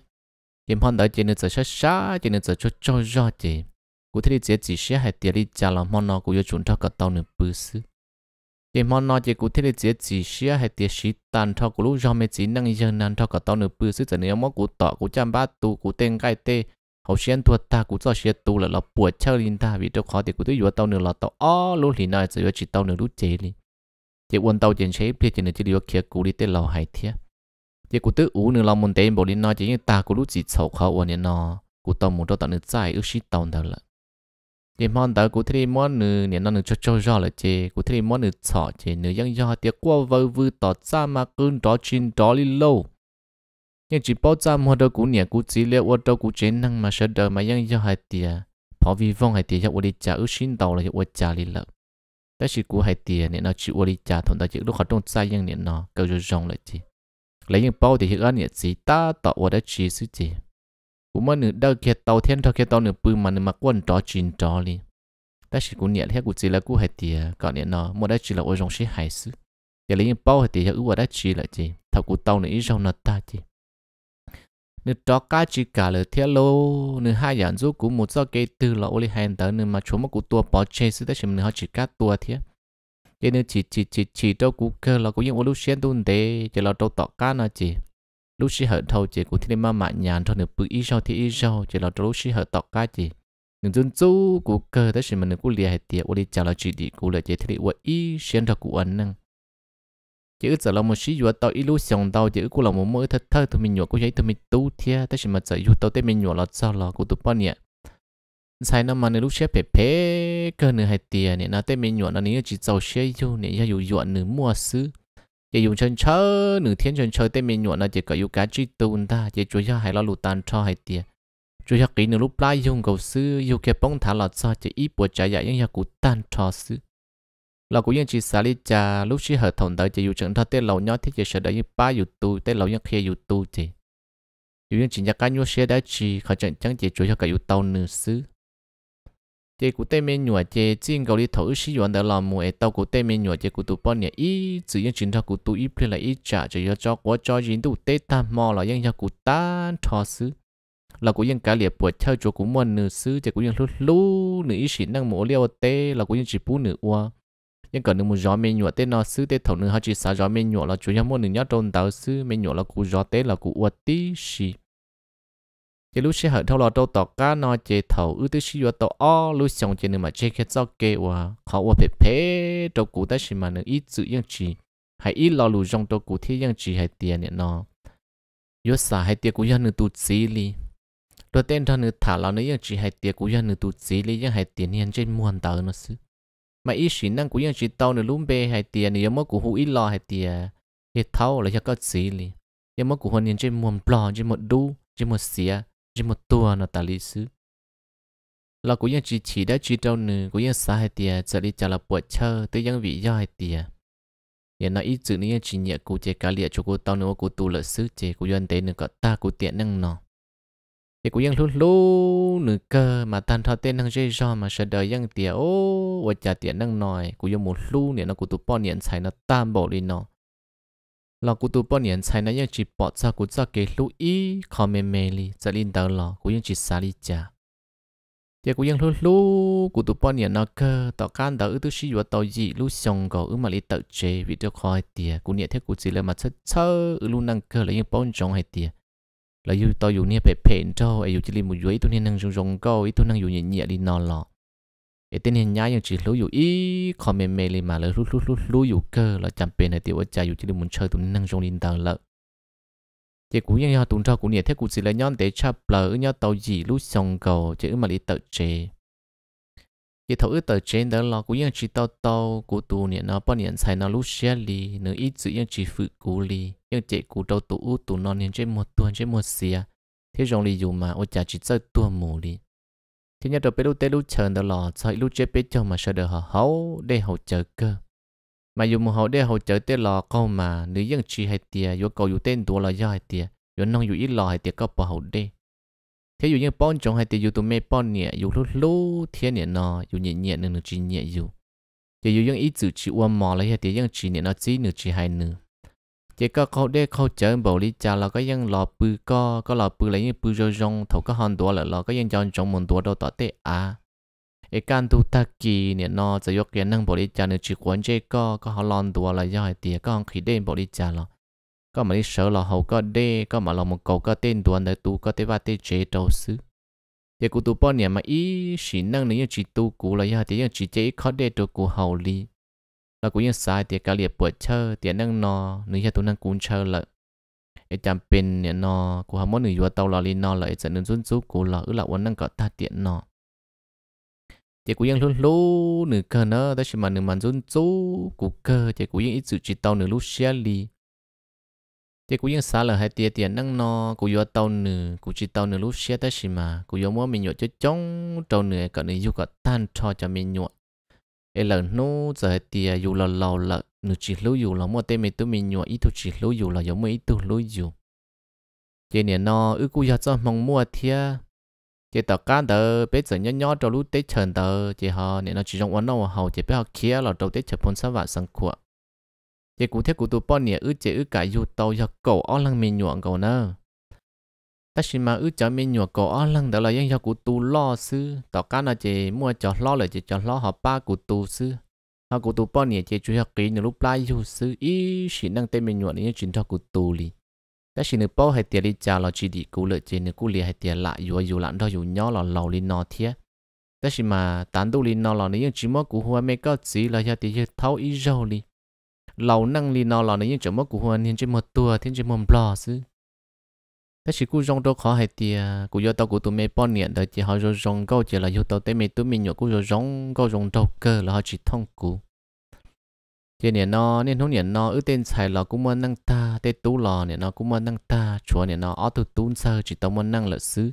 điểm hòn đợi chỉ nên giờ sát sát chỉ nên giờ cho cho rõ chỉ cụ thể chỉ chỉ sẽ hay tiền đi trả lòng món nào, cũng yêu chúng ta cả tàu nữa bự sư điểm hòn nó chỉ cụ thể chỉ chỉ sẽ hay tiền sĩ tàn thao của lúc do mấy chỉ năng dân năng thao cả tàu nữa bự sư giờ nếu mà cụ tọ cụ chăm ba tu cụ tên cái tê hậu sinh thua ta cụ cho xuyên tu là là buộc chơi linh ta vì đâu khó thì cụ thấy vừa tàu nữa là tàu ó lúc thì nói giờ chỉ tàu nữa lúc chế đi chỉ quân tàu chiến chế biết chỉ nên chỉ vừa kia cụ đi tên lò hải thiệt giờ cụ tự ủ nửa lòng muốn tên bộ đi nói chỉ ta cụ lúc chỉ sầu khó ở nên nó cụ tao muốn cho tao nửa trái ước shit tao đâu lận, giờ mòn tao cụ thấy món nửa nên nó nửa cho cho rõ là chê cụ thấy món nửa sợ chê nửa yang do tiệc qua vơ vư tỏ xa mà cơn đó chín đó li lâu nhưng chỉ bảo giờ mua đâu cụ nhà cụ chỉ liệu ở đâu cụ chén năng mà sợ đời mà yang do hai tiệc họ vì vong hai tiệc cho đi trả ước shit tao là cho trả li lâu đó chỉ cụ hai tiệc nên chỉ đi trả thằng ta chỉ lúc họ trong sai yang nên nó cầu cho rong lại chê lấy những bao thì hiện ăn nhiệt gì ta tạo ở đây chi suy gì cũng mà nửa đâu kia tàu thiên thao kia tàu nửa bự mà nửa mà quân trò chín trò đi ta chỉ cũng nhiệt hết cũng chỉ là cũng hết thì còn nhiệt nó một đây chỉ là ôi dòng sĩ hải sự giờ lấy những bao thì hiện ở đây chi là gì thao cũng tàu nửa ít dòng nó ta gì nửa trò cá chỉ cả là thiên lô nửa hai dạng giúp cũng một do cái từ là ô li hai tới nửa mà chúng mà cụ tua bỏ chơi sự ta chỉ mình họ chỉ cá tua thiên cho nên chỉ chỉ chỉ chỉ cho cú cơ là cú những lúc xuyên tuần thế cho là trâu tọt cá nè chị lúc xí hở thâu chị cũng thiên mà mạnh nhàn thôi nửa bự ít sau thì ít sau chỉ là trâu lúc xí hở tọt cá chị những dân chú cú cơ đó chỉ mình cú lìa hết tiệt đi chào là chỉ đi cú là chỉ thì đi ít xuyên thật của anh năng chỉ giờ là một xí vừa tao ít lúc xong tao chỉ cú là một mối thật thơ tụi mình nhổ cú thấy tụi mình tu thia đó chỉ mà giờ yêu tao thấy mình nhổ là sao là cú tụi bao nhiêu sai năm mà nếu lúc xếp phải phê cơ nửa hai tiền này nó tên mình nhọn nó nếu chỉ giàu xe yêu này ya dùng nhuận nửa mua xứ chỉ dùng chân chơi nửa thiên chân chơi tên mình nhọn nó chỉ có yêu cá chi tồn ta chỉ chú ya hay lo lụt tan cho hai tiền chú ya kỹ nửa lúc lai dùng cầu xứ yêu kẹp bông thả lọt cho chỉ ít bữa trái dạy nhưng nhà cụ tan cho xứ là cũng như chỉ xả lý cha lúc chỉ hợp thòng tới chỉ dùng chân thao tên lầu nhỏ thiết chỉ sợ đấy như ba dù tu tên lầu nhỏ kia dù tu chỉ dù như chỉ nhà cá nhu xe đã chỉ khỏi chân chẳng chỉ chú ya cả yêu tàu nửa xứ chế cụ tây miên nhùa chế chiên gầu đi thấu sĩ yuan đó là mùa tàu cụ tây miên nhùa chế cụ tụ bọn nhỉ ý chỉ những chuyện thao cụ tụ ý plei là ý trả chỉ cho cho quá cho dính tụ tế tam mò là những cho cụ tan thọ xứ là cụ những cá liệt bùa theo chỗ cụ mua nữ xứ chế cụ những lúc lú nữ ý sĩ năng mổ liêu tê là cụ những chỉ bú nữ oa nhưng còn nữ một gió miên nhùa tế nó xứ tế thầu nữ họ chỉ xả gió miên nhùa là chủ yếu mua nữ nhát trôn tàu xứ miên nhùa là cụ gió tế là cụ oa tí xì cái lúc sẽ hở thâu lo đâu tỏ cá nó chế thầu ưu tư suy dụng tàu o lúc xong chế nữa mà chế cái rau kê và khó và phê phê đâu cụ ta xí mà nữa ít dự yên chỉ hay ít lo lù trong đâu cụ thế yên chỉ hay tiền nè nó yếu xa hay tiền cụ dân nữa tụt xí li đôi tên thằng nữa thả lão nữa yên chỉ hay tiền cụ dân nữa tụt xí li yên hay tiền yên trên muôn tờ nó xứ mà ít xí năng cụ yên chỉ tàu nữa lúm bê hay tiền nữa mất cụ hú ít lo hay tiền hết thâu là cho có xí li yên mất cụ hôn yên trên muôn plon trên muôn đu trên muôn xía chỉ một tua nó ta lý xứ là cũng như chỉ chỉ đã chỉ đâu nữa cũng như xa hai tiề trở đi trả là bộ chơi tới những vị do hai tiề hiện nói ít chữ nữa chỉ nhẹ cụ chế cá liệt cho cô tao nữa cô tu lợi xứ chế cô dân tế nữa có ta cô tiện năng nó thì cô dân lúc lúc nữa cơ mà tan thao tên năng dây do mà sẽ đời dân tiề ô và trả tiện năng nói cô dân một lúc nữa nó cô tu bỏ niệm xài nó tam bỏ đi nó là cụ tụ bọn nhân sai nãy chỉ bỏ ra cụ ra cái lũ ý khó mê mê li giờ linh đầu lò cụ nhân chỉ xa li cha giờ cụ vẫn lũ lũ cụ tụ bọn nhân nó cơ tao can đầu ư tu sĩ vừa tao gì lũ xong gò ư mà li tao chế vì tao khỏi tiề cụ nhận thế cụ chỉ là mà chơi chơi ư lũ năng cơ là những bọn trong hay tiề là yêu tao yêu nia bẹp bẹp cho ai yêu chỉ li một yêu tu nia năng rong rong câu ý tu năng yêu nhẹ nhẹ li nó lọ cái tên hình nhái nhưng chỉ lưu dụ ý comment mê li mà là lưu lưu lưu lưu dụ cơ là chẳng bên này tiểu ở cha dụ chỉ lưu muốn chơi tụi năng trong linh tàng lợ chỉ cú yên nhau tụi cho cú nhiệt thế cú chỉ là nhon để cha bờ nhau tàu gì lưu sòng cầu chỉ mà lý tự chế chỉ thấu ước tờ đó là cú yên chỉ tàu tàu cú tụ nhiệt nó bao nhiệt xài nó lưu xe li nửa ít chữ yên chỉ phụ cú li yên chỉ cú đầu tụ tụ non yên chỉ một tuần chỉ một xia thế trong lý dụ mà ở cha chỉ chơi tuần mù li thì nhà đầu bé lúc té lúc chờ đó lò sao lúc chế bé cho mà sợ được họ hấu để hỗ chờ cơ mà dù một hậu để hỗ chờ té lò câu mà nữ dân chi hay tiề dù cầu dù tên tua là do hay tiề dù nông dù ít lò hay tiề có bỏ hậu đê thế dù như bon trống hay tiề dù tụi mẹ bon nhẹ dù lúc lúc thế nhẹ nọ dù nhẹ nhẹ nửa nương chi nhẹ dù giờ dù dân ít chữ chữ uom mò lấy hay tiề dân chi nhẹ nó chỉ nửa chi hay nửa chỉ có câu để câu chở bộ lý cha là có dân lò bự co có lò bự lấy như bự rong rong thầu có hòn đũa là lò có dân chọn trong một đũa đâu tỏ tệ à ấy can tu ta kỳ nè nó giờ យក kiến năng bộ lý cha nữa chỉ quan, chơi co có họ lòn đùa là do hai tía có khí đen bộ lý cha lo có mà đi sợ là hầu có đê có mà là một cầu có tên đùa nữa tu có tế ba tế chế đầu xứ giờ cụ tu bao nè mà ý chỉ năng như chỉ tu cụ là do hai tía chỉ chế khó đê tu cụ hầu lý là cũng sai thì cả liệt bữa chơi thì năng nó nếu như tôi năng cũng chơi là cái pin nè nó của hàm món người vừa tàu là lên nó lại dẫn đến rút rút của là ứ là uốn năng có ta tiện nó thì cũng yên luôn luôn nửa cơ nữa đó chỉ mà nửa màn rút rút của cơ thì cũng yên ít sự chỉ tàu nửa lúc xe li thì cũng yên xa là hai tia tiền năng nó cũng vừa tàu nửa cũng chỉ tàu nửa lúc xe đó chỉ mà cũng vừa muốn nhọ cho chống tàu nửa cả nửa vừa có tan cho cho mình nhọ ấy là nó giờ thì à, dù là lâu là nó chỉ lưu dù là mua tên mình tụi mình nhọ ít tu chỉ lưu dù là giống mấy ít tu lưu dù cái này nó ước cú giờ cho mong mua thia cái tờ cá tờ bé giờ nhỏ nhỏ cho lúc tết chần tờ chỉ họ này nó chỉ trong quán nào hầu chỉ bé họ kia là đầu tết chập phun sa vạ sang cuộn cái cụ thế cụ tụi bọn này ước chỉ ước cả dù tàu giờ cầu ở lăng mình nhọ cầu nữa ta chỉ mà ước cho mình nhổ cổ ó lăng đó là dân cho cụ tu lo sư tao cá nó chỉ mua cho lo là chỉ cho lo họ ba cụ tu sư họ cụ tu bao nhiêu chỉ chú học kỹ những lúc lai chú sư ý chỉ năng tên mình nhổ nên chuyện cho cụ tu li ta chỉ nửa bao hay tiền đi chào là chỉ đi cụ lợi chỉ nửa cụ li hay tiền lại dù dù lặn đó dù nhỏ là lâu li nọ thiệt ta chỉ mà tán tu li nọ là nếu chỉ mua cụ hoa mấy cái gì là cho tiền thâu ý rau li lầu năng li nó là nếu chỉ mua cụ hoa nên chỉ một tua thiên chỉ một bò sư cái sự cú rong đâu khó hay thì cú do tao cú tụi mày bao niệm đời chỉ họ rồi rong câu chỉ là yêu tao tới mày tụi mình nhổ cú rồi rong câu rong đâu cơ là họ chỉ thông cú chỉ niệm nó nên không niệm nó ước tên xài là cũng muốn năng ta tên tú lò niệm nó cũng muốn năng ta chúa niệm nó ở tụi tú sơ chỉ tao muốn năng lợi xứ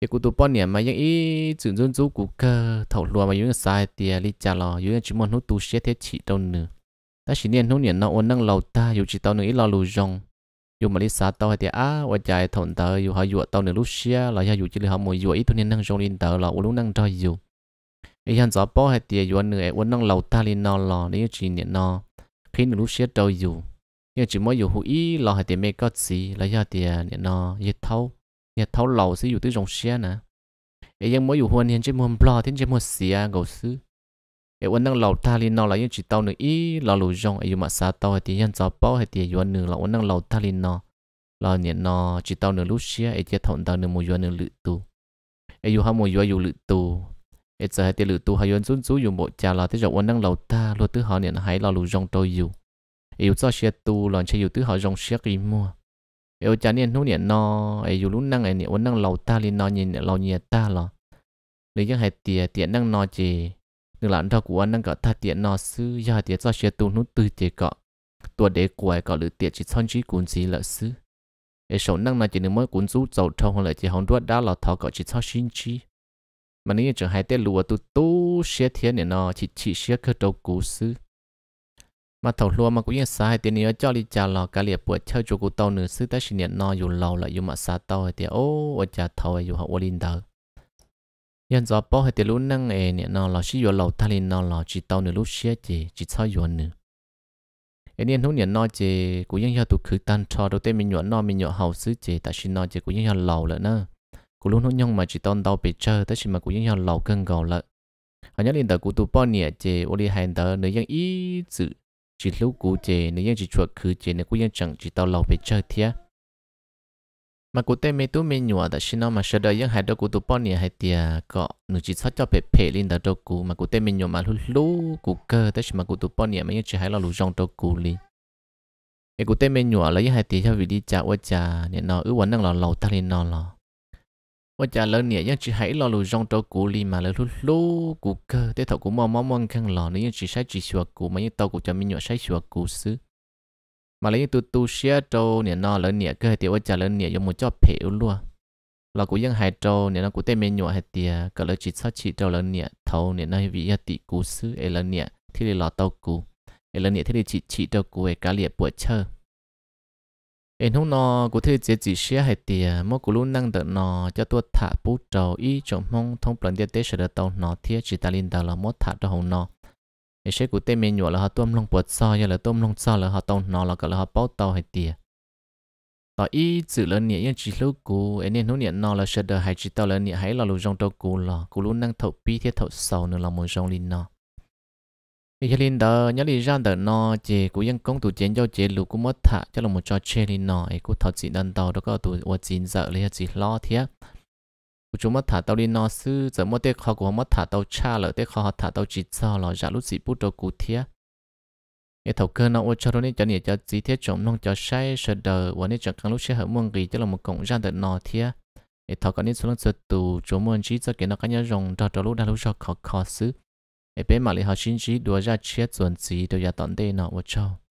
cái cú tụi bao niệm mà những ý chuyển dân chú cú cơ thầu lùa mà những sai thì lý trả lò những chỉ muốn hút tu sẽ thế chỉ đâu nữa ta chỉ niệm không niệm nó ôn năng lầu ta dù chỉ tao nữa ít lo lù rong dù mà lý xã tao hay chạy thằng tờ dù họ dụ tao nữa lúc xia chỉ là họ muốn dụ ít thôi nên năng trong lên tờ là uống năng cho dù ý hắn gió bỏ hay thì dù năng lầu ta lên nó lò nếu chỉ nhận nó khi nữa lúc xia nhưng chỉ mới dù hữu ý là hay thì có gì là do thì nó nhiệt thấu nhiệt thấu lầu sẽ dù tới trong xia nè ý mới dù huân hiện chỉ muốn blog chỉ muốn xia gấu xứ ai vẫn đang lầu tha lên nó là những chỉ tao nữa ý là lù rong ai mà xa tao hay thì nhân gió bao hay thì yuan nữa là vẫn đang lầu tha lên nó là chỉ tao nữa lúc xia ai chết thọn tao nữa một yuan nữa lự tu ai yu ham một yuan yu lự tu ai giờ hay thì lự tu hay yuan xuống xuống dùng bộ trà là thế rồi vẫn đang lầu tha luôn thứ họ nhận hãy là lù rong tôi yu ai cho xia tu là chơi yu thứ họ rong xia gì mua ai chả nhận hú nhận nó ai yu lúc năng ai nhận vẫn đang lầu tha lên nó nhìn lầu nhiệt ta là lấy những hai tiền tiền đang nó chỉ nhưng là đó của anh đang có thật tiện nó sư giờ tiện do xe tu nút tư chế cọ tua đế quài cọ lữ tiện chỉ son chỉ cuốn gì lợ sư ở sống năng này chỉ nên mới cuốn rút dầu trong hoặc là chỉ hóng đuốt đá là thọ cọ chỉ cho xin chi mà nếu chẳng hay tết lùa tu tu xe thiên này nó chỉ chỉ xe cơ đầu cú sư mà thầu lùa mà cũng như sai tiền nữa cho đi trả lò cả liệp buộc chơi chỗ cụ tàu nữa sư ta xin nhận nó dùng lâu lại dùng mà xa tàu thì ô ô trả thầu dù họ ô linh đời yên gió bỏ hết lũ năng ề nè nó là chỉ vừa lầu thay lên nó là chỉ tàu nửa lúc xe chỉ chỉ sao vừa nữa. anh em hôm nay nói chỉ cũng cũng ยัง cho tụi khử tan cho đầu tiên mình nhọ nó mình nhọ hậu xứ chỉ tại xin nói chỉ cũng cũng ยัง cho lầu lợn nữa cũng luôn hôm nhong mà chỉ tông tàu bị chơi tại xin mà cũng cũng ยัง cho lầu cân gầu lại. anh nhớ lên tờ của tụi bỏ nè chỉ ô đi hàng tờ ý chữ chỉ lúc cũ chỉ chỉ chuột khử chỉ nửa chẳng chỉ tàu lầu bị chơi thiệt mà cụ tê mê tú mê nhùa đã xin nó mà sợ đợi những hai đứa cụ tụ bọn nhỉ hai tia có nụ chỉ sót cho bể bể lên đã đâu cụ mà cụ tê mê nhùa mà lú lú cụ cơ tới mà cụ tụ bọn nhỉ mà những chỉ hai lo lú rong đâu cụ li cái cụ tê mê nhùa là những hai tia cho vì đi chả qua chả nên nó ứ vẫn đang lo lâu ta lên nó lo qua cha lớn nè, những chỉ hai lo lú rong đâu cụ li mà lú lú cụ cơ tới thọ cụ mò mò mong khăn lo nên những chỉ sai chỉ sửa cụ mà những tàu cụ cho mê nhùa sai sửa cụ xứ mà lấy tu tu xe trâu nè nó lớn nè cơ hệ tiêu trả lớn nè dùng một cho phiếu luôn là cũng vẫn hai trâu nè nó cũng tên mình nhọ hai tiêu, cỡ lớn chỉ sao chỉ trâu lớn nè thâu nè nó vì tỷ cú sư ấy lớn nè thì là lò tàu cú ấy lớn nè thì là chỉ chỉ trâu cú ấy cá liệt buổi chơi em không nó cũng thấy chỉ chỉ xe hai tiêu, mỗi cú luôn năng đợi nó cho tôi thả bút trâu ý trong mong thông plan địa tế sẽ được tàu nó thiết chỉ ta linh tàu là mỗi thả trâu hồng nó cái xe của tên mình nhỏ là họ tôm long bột sao giờ là tôm long sao là họ tôm nó là cả là họ bao tàu hay tiề tỏ ý chữ lớn nhẹ yên chỉ lúc cũ anh em nói là sợ đời hay chỉ tao lớn nhẹ hay là lù trong tàu cũ là cũ luôn đang thấu pi thiết thấu sầu nữa là một trong linh nó cái linh đó nhớ lý ra đời nó chỉ cũ yên công tụ chiến cho chế lù cũng mất thả cho là một trò chơi linh nó ấy thật chỉ đơn tàu đó có tụ ở chín giờ lấy chỉ lo thiết chúng mất thả tàu đi nó sư giờ mất tết khó của mất thả tàu cha lỡ tết khó thả tàu chỉ cho lỡ giả lúc gì bút đồ cụ thiệt cái thầu cơ nó ô cho đó nên cho nhỉ cho gì thiết chống nông cho say sợ đờ và nên cho càng lúc sẽ hợp mương gì cho là một cộng gian đợt nọ thiệt cái thầu có nên số lượng sợ tù chỗ mương chỉ cho cái nó cá nhân rồng cho cho lúc đã lúc cho khó khó sư cái bé mà lại họ xin chỉ đùa ra chiết chuẩn gì đều ra tận đây nọ ô cho